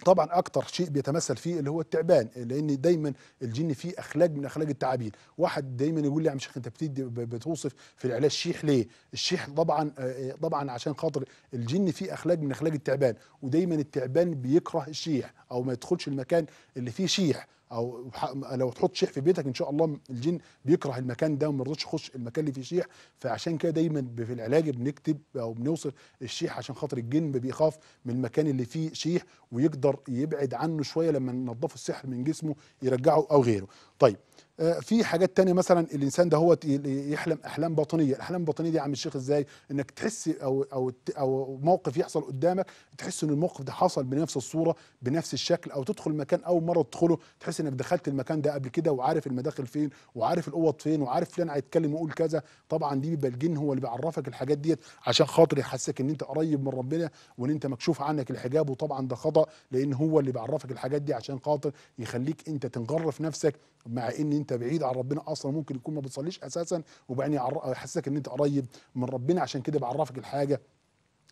Speaker 1: طبعا اكتر شيء بيتمثل فيه اللي هو التعبان لان دايما الجن فيه اخلاق من اخلاق التعابين واحد دايما يقول لي يا عم شيخ انت بتدي بتوصف في العلاج الشيح ليه الشيح طبعا آه، آه، طبعا عشان خاطر الجن فيه اخلاق من اخلاق التعبان ودايما التعبان بيكره الشيح او ما يدخلش المكان اللي فيه شيح او لو تحط شيح في بيتك ان شاء الله الجن بيكره المكان ده وما يرضاش يخش المكان اللي فيه شيح فعشان كده دايما في العلاج بنكتب او بنوصف الشيح عشان خاطر الجن بيخاف من المكان اللي فيه شيح ويقدر يبعد عنه شويه لما ننضفه السحر من جسمه يرجعه او غيره طيب آه، في حاجات تانية مثلا الانسان ده هو يحلم احلام باطنيه الاحلام الباطنيه دي يا عم الشيخ ازاي انك تحس او او او موقف يحصل قدامك تحس ان الموقف ده حصل بنفس الصوره بنفس الشكل او تدخل مكان اول مره تدخله تحس انك دخلت المكان ده قبل كده وعارف المداخل فين وعارف الاوض فين وعارف فلان هيتكلم ويقول كذا طبعا دي بيبقى الجن هو اللي بيعرفك الحاجات ديت عشان خاطر يحسسك ان انت قريب من ربنا وان انت مكشوف عنك الحجاب وطبعا ده خطا لان هو اللي بيعرفك الحاجات دي عشان خاطر يخليك انت تنغرف نفسك مع ان انت انت بعيد عن ربنا اصلا ممكن يكون ما بتصليش اساسا وبعدين يحسسك ان انت قريب من ربنا عشان كده بعرفك الحاجه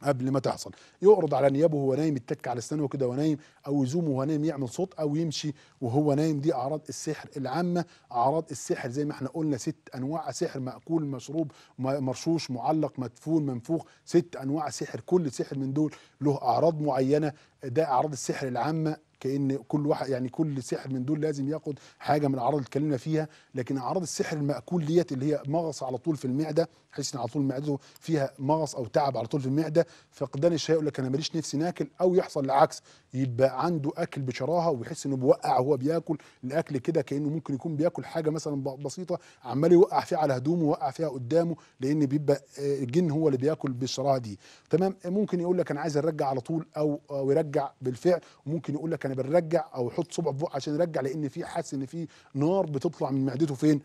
Speaker 1: قبل ما تحصل يقرض على نيابه وهو نايم يتك على اسنانه كده وهو نايم او يزوم وهو نايم يعمل صوت او يمشي وهو نايم دي اعراض السحر العامه اعراض السحر زي ما احنا قلنا ست انواع سحر ماكول مشروب مرشوش معلق مدفون منفوخ ست انواع سحر كل سحر من دول له اعراض معينه ده اعراض السحر العامه كان كل واحد يعني كل سحر من دول لازم ياخد حاجه من اعراض اللي اتكلمنا فيها لكن اعراض السحر الماكول ديت اللي هي مغص على طول في المعده تحس ان على طول معدته فيها مغص او تعب على طول في المعده فقدان الشهيه يقول لك انا ماليش نفسي ناكل او يحصل العكس يبقى عنده اكل بشراهه وبيحس انه بيوقع وهو بياكل الاكل كده كانه ممكن يكون بياكل حاجه مثلا بسيطه عمال يوقع فيها على هدومه ويوقع فيها قدامه لان بيبقى آه، الجن هو اللي بياكل بالشراهه دي تمام ممكن يقول لك انا عايز ارجع على طول او, آه، ويرجع بالفعل ممكن يقول لك انا يعني بنرجع او يحط صبعه في عشان يرجع لان في حاسس ان في نار بتطلع من معدته فين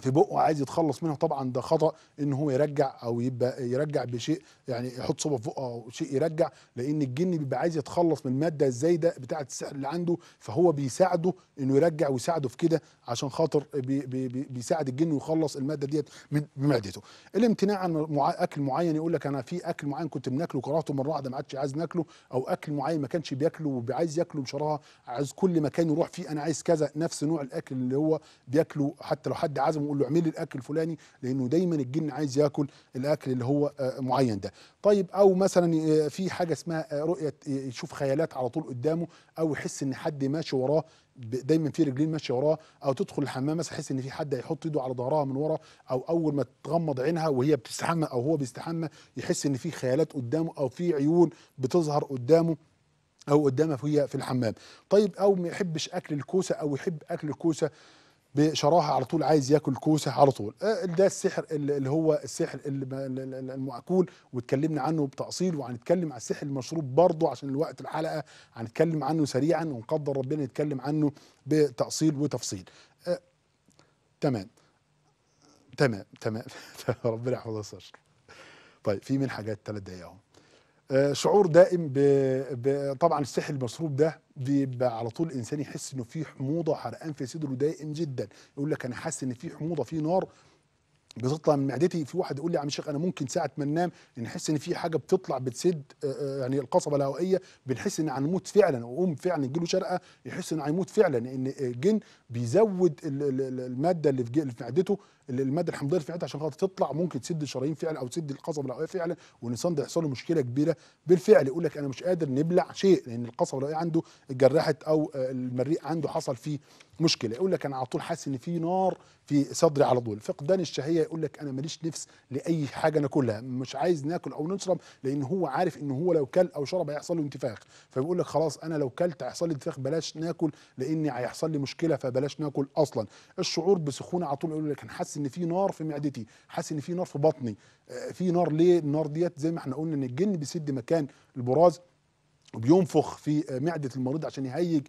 Speaker 1: في بقه عايز يتخلص منها طبعا ده خطا ان هو يرجع او يبقى يرجع بشيء يعني يحط صوبه في بقه او شيء يرجع لان الجن بيبقى عايز يتخلص من الماده الزايده بتاعه السحر اللي عنده فهو بيساعده انه يرجع ويساعده في كده عشان خاطر بي بي بي بيساعد الجن ويخلص الماده ديت من معدته الامتناع عن مع... اكل معين يقول لك انا في اكل معين كنت بناكله كرهته مره واحده ما عادش عايز ناكله او اكل معين ما كانش بياكله وعايز ياكله بشراهه عايز كل مكان يروح فيه انا عايز كذا نفس نوع الاكل اللي هو بياكله حتى لو حد عزمه ونقول له اعمل لي الاكل الفلاني لانه دايما الجن عايز ياكل الاكل اللي هو آه، معين ده طيب او مثلا آه، في حاجه اسمها آه، رؤيه يشوف خيالات على طول قدامه او يحس ان حد ماشي وراه دايما في رجلين ماشيه وراه او تدخل الحمام مثلا تحس ان في حد هيحط ايده على ظهرها من ورا او اول ما تغمض عينها وهي بتستحمى او هو بيستحمى يحس ان في خيالات قدامه او في عيون بتظهر قدامه او قدامها وهي في الحمام طيب او ما يحبش اكل الكوسه او يحب اكل الكوسه بشراهه على طول عايز ياكل كوسه على طول آه، ده السحر اللي هو السحر المعقول واتكلمنا عنه بتأصيل وهنتكلم على السحر المشروب برضه عشان الوقت الحلقه هنتكلم عنه سريعا ونقدر ربنا نتكلم عنه بتأصيل وتفصيل آه، تمام تمام تمام ربنا يحفظها طيب في من حاجات ثلاث دقايق اهو آه، شعور دائم ب... ب... طبعا السحر المصروف ده بيبقى على طول الانسان يحس انه في حموضه حرقان في صدره دائم جدا يقول لك انا حاسس ان في حموضه في نار بتطلع من معدتي في واحد يقول لي يا عم الشيخ انا ممكن ساعه ما ننام نحس ان في حاجه بتطلع بتسد آه، آه، يعني القصبه الهوائيه بنحس ان هنموت فعلا وقوم فعلا له شرقه يحس انه هيموت فعلا ان الجن بيزود الماده اللي في معدته الماده الحمضيه اللي في حياتها عشان خاطر تطلع ممكن تسد الشرايين فعلا او تسد القصبه الرئويه فعلا والانسان ده يحصل له مشكله كبيره بالفعل يقول لك انا مش قادر نبلع شيء لان القصبه الرئويه عنده اتجرحت او المريء عنده حصل فيه مشكله يقول لك انا على طول حاسس ان في نار في صدري على طول فقدان الشهيه يقول لك انا ماليش نفس لاي حاجه ناكلها مش عايز ناكل او نشرب لان هو عارف ان هو لو كل او شرب هيحصل له انتفاخ فبيقول لك خلاص انا لو كلت هيحصل لي انتفاخ بلاش ناكل لاني هيحصل لي مشكله فبلاش ناكل اصلا الشعور بسخونه على طول يقول لك انا حاسس ان في نار في معدتي حاسس ان في نار في بطني آه، في نار ليه النار ديت زي ما احنا قلنا ان الجن بيسد مكان البراز وبينفخ في معدة المريض عشان يهيج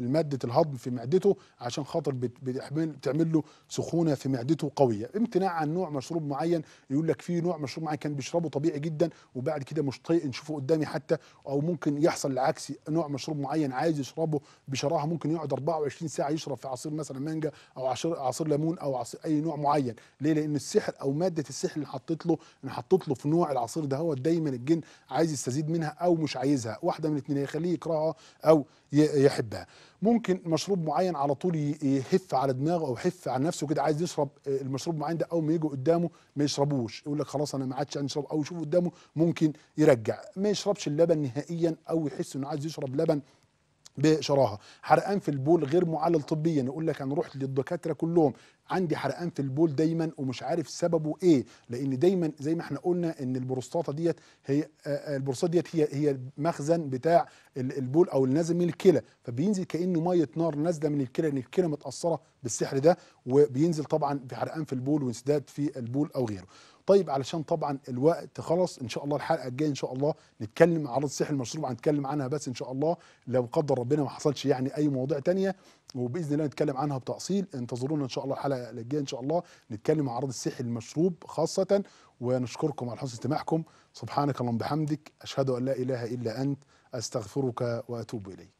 Speaker 1: مادة الهضم في معدته عشان خاطر بتعمل له سخونة في معدته قوية امتناع عن نوع مشروب معين يقول لك في نوع مشروب معين كان بيشربه طبيعي جدا وبعد كده مش طايق نشوفه قدامي حتى او ممكن يحصل العكس نوع مشروب معين عايز يشربه بشراهة ممكن يقعد 24 ساعة يشرب في عصير مثلا مانجا او عصير, عصير ليمون او عصير اي نوع معين ليه لان السحر او مادة السحر اللي حطيت له اللي حطيت له في نوع العصير ده هو دايما الجن عايز يستزيد منها او مش عايزها واحد واحده من الاثنين يخليه يكرهها او يحبها ممكن مشروب معين على طول يهف على دماغه او يهف على نفسه كده عايز يشرب آه، المشروب معين ده اول ما يجي قدامه ما يشربوش يقول لك خلاص انا ما عادش اشرب او يشوف قدامه ممكن يرجع ما يشربش اللبن نهائيا او يحس انه عايز يشرب لبن بشراهه حرقان في البول غير معلل طبيا يقول لك انا رحت للدكاتره كلهم عندي حرقان في البول دايما ومش عارف سببه ايه لان دايما زي ما احنا قلنا ان البروستاتا ديت هي آه، آه، البروستاتا ديت هي هي مخزن بتاع البول او النازل من الكلى فبينزل كانه ميه نار نازله من الكلى لان الكلى متاثره بالسحر ده وبينزل طبعا في حرقان في البول وانسداد في البول او غيره طيب علشان طبعا الوقت خلاص ان شاء الله الحلقه الجايه ان شاء الله نتكلم عرض الصحي المشروب هنتكلم عنها بس ان شاء الله لو قدر ربنا ما حصلش يعني اي مواضيع تانية وباذن الله نتكلم عنها بتفصيل انتظرونا ان شاء الله الحلقه الجايه ان شاء الله نتكلم عن عرض الصحي المشروب خاصه ونشكركم على حسن استماعكم سبحانك اللهم بحمدك اشهد ان لا اله الا انت استغفرك واتوب اليك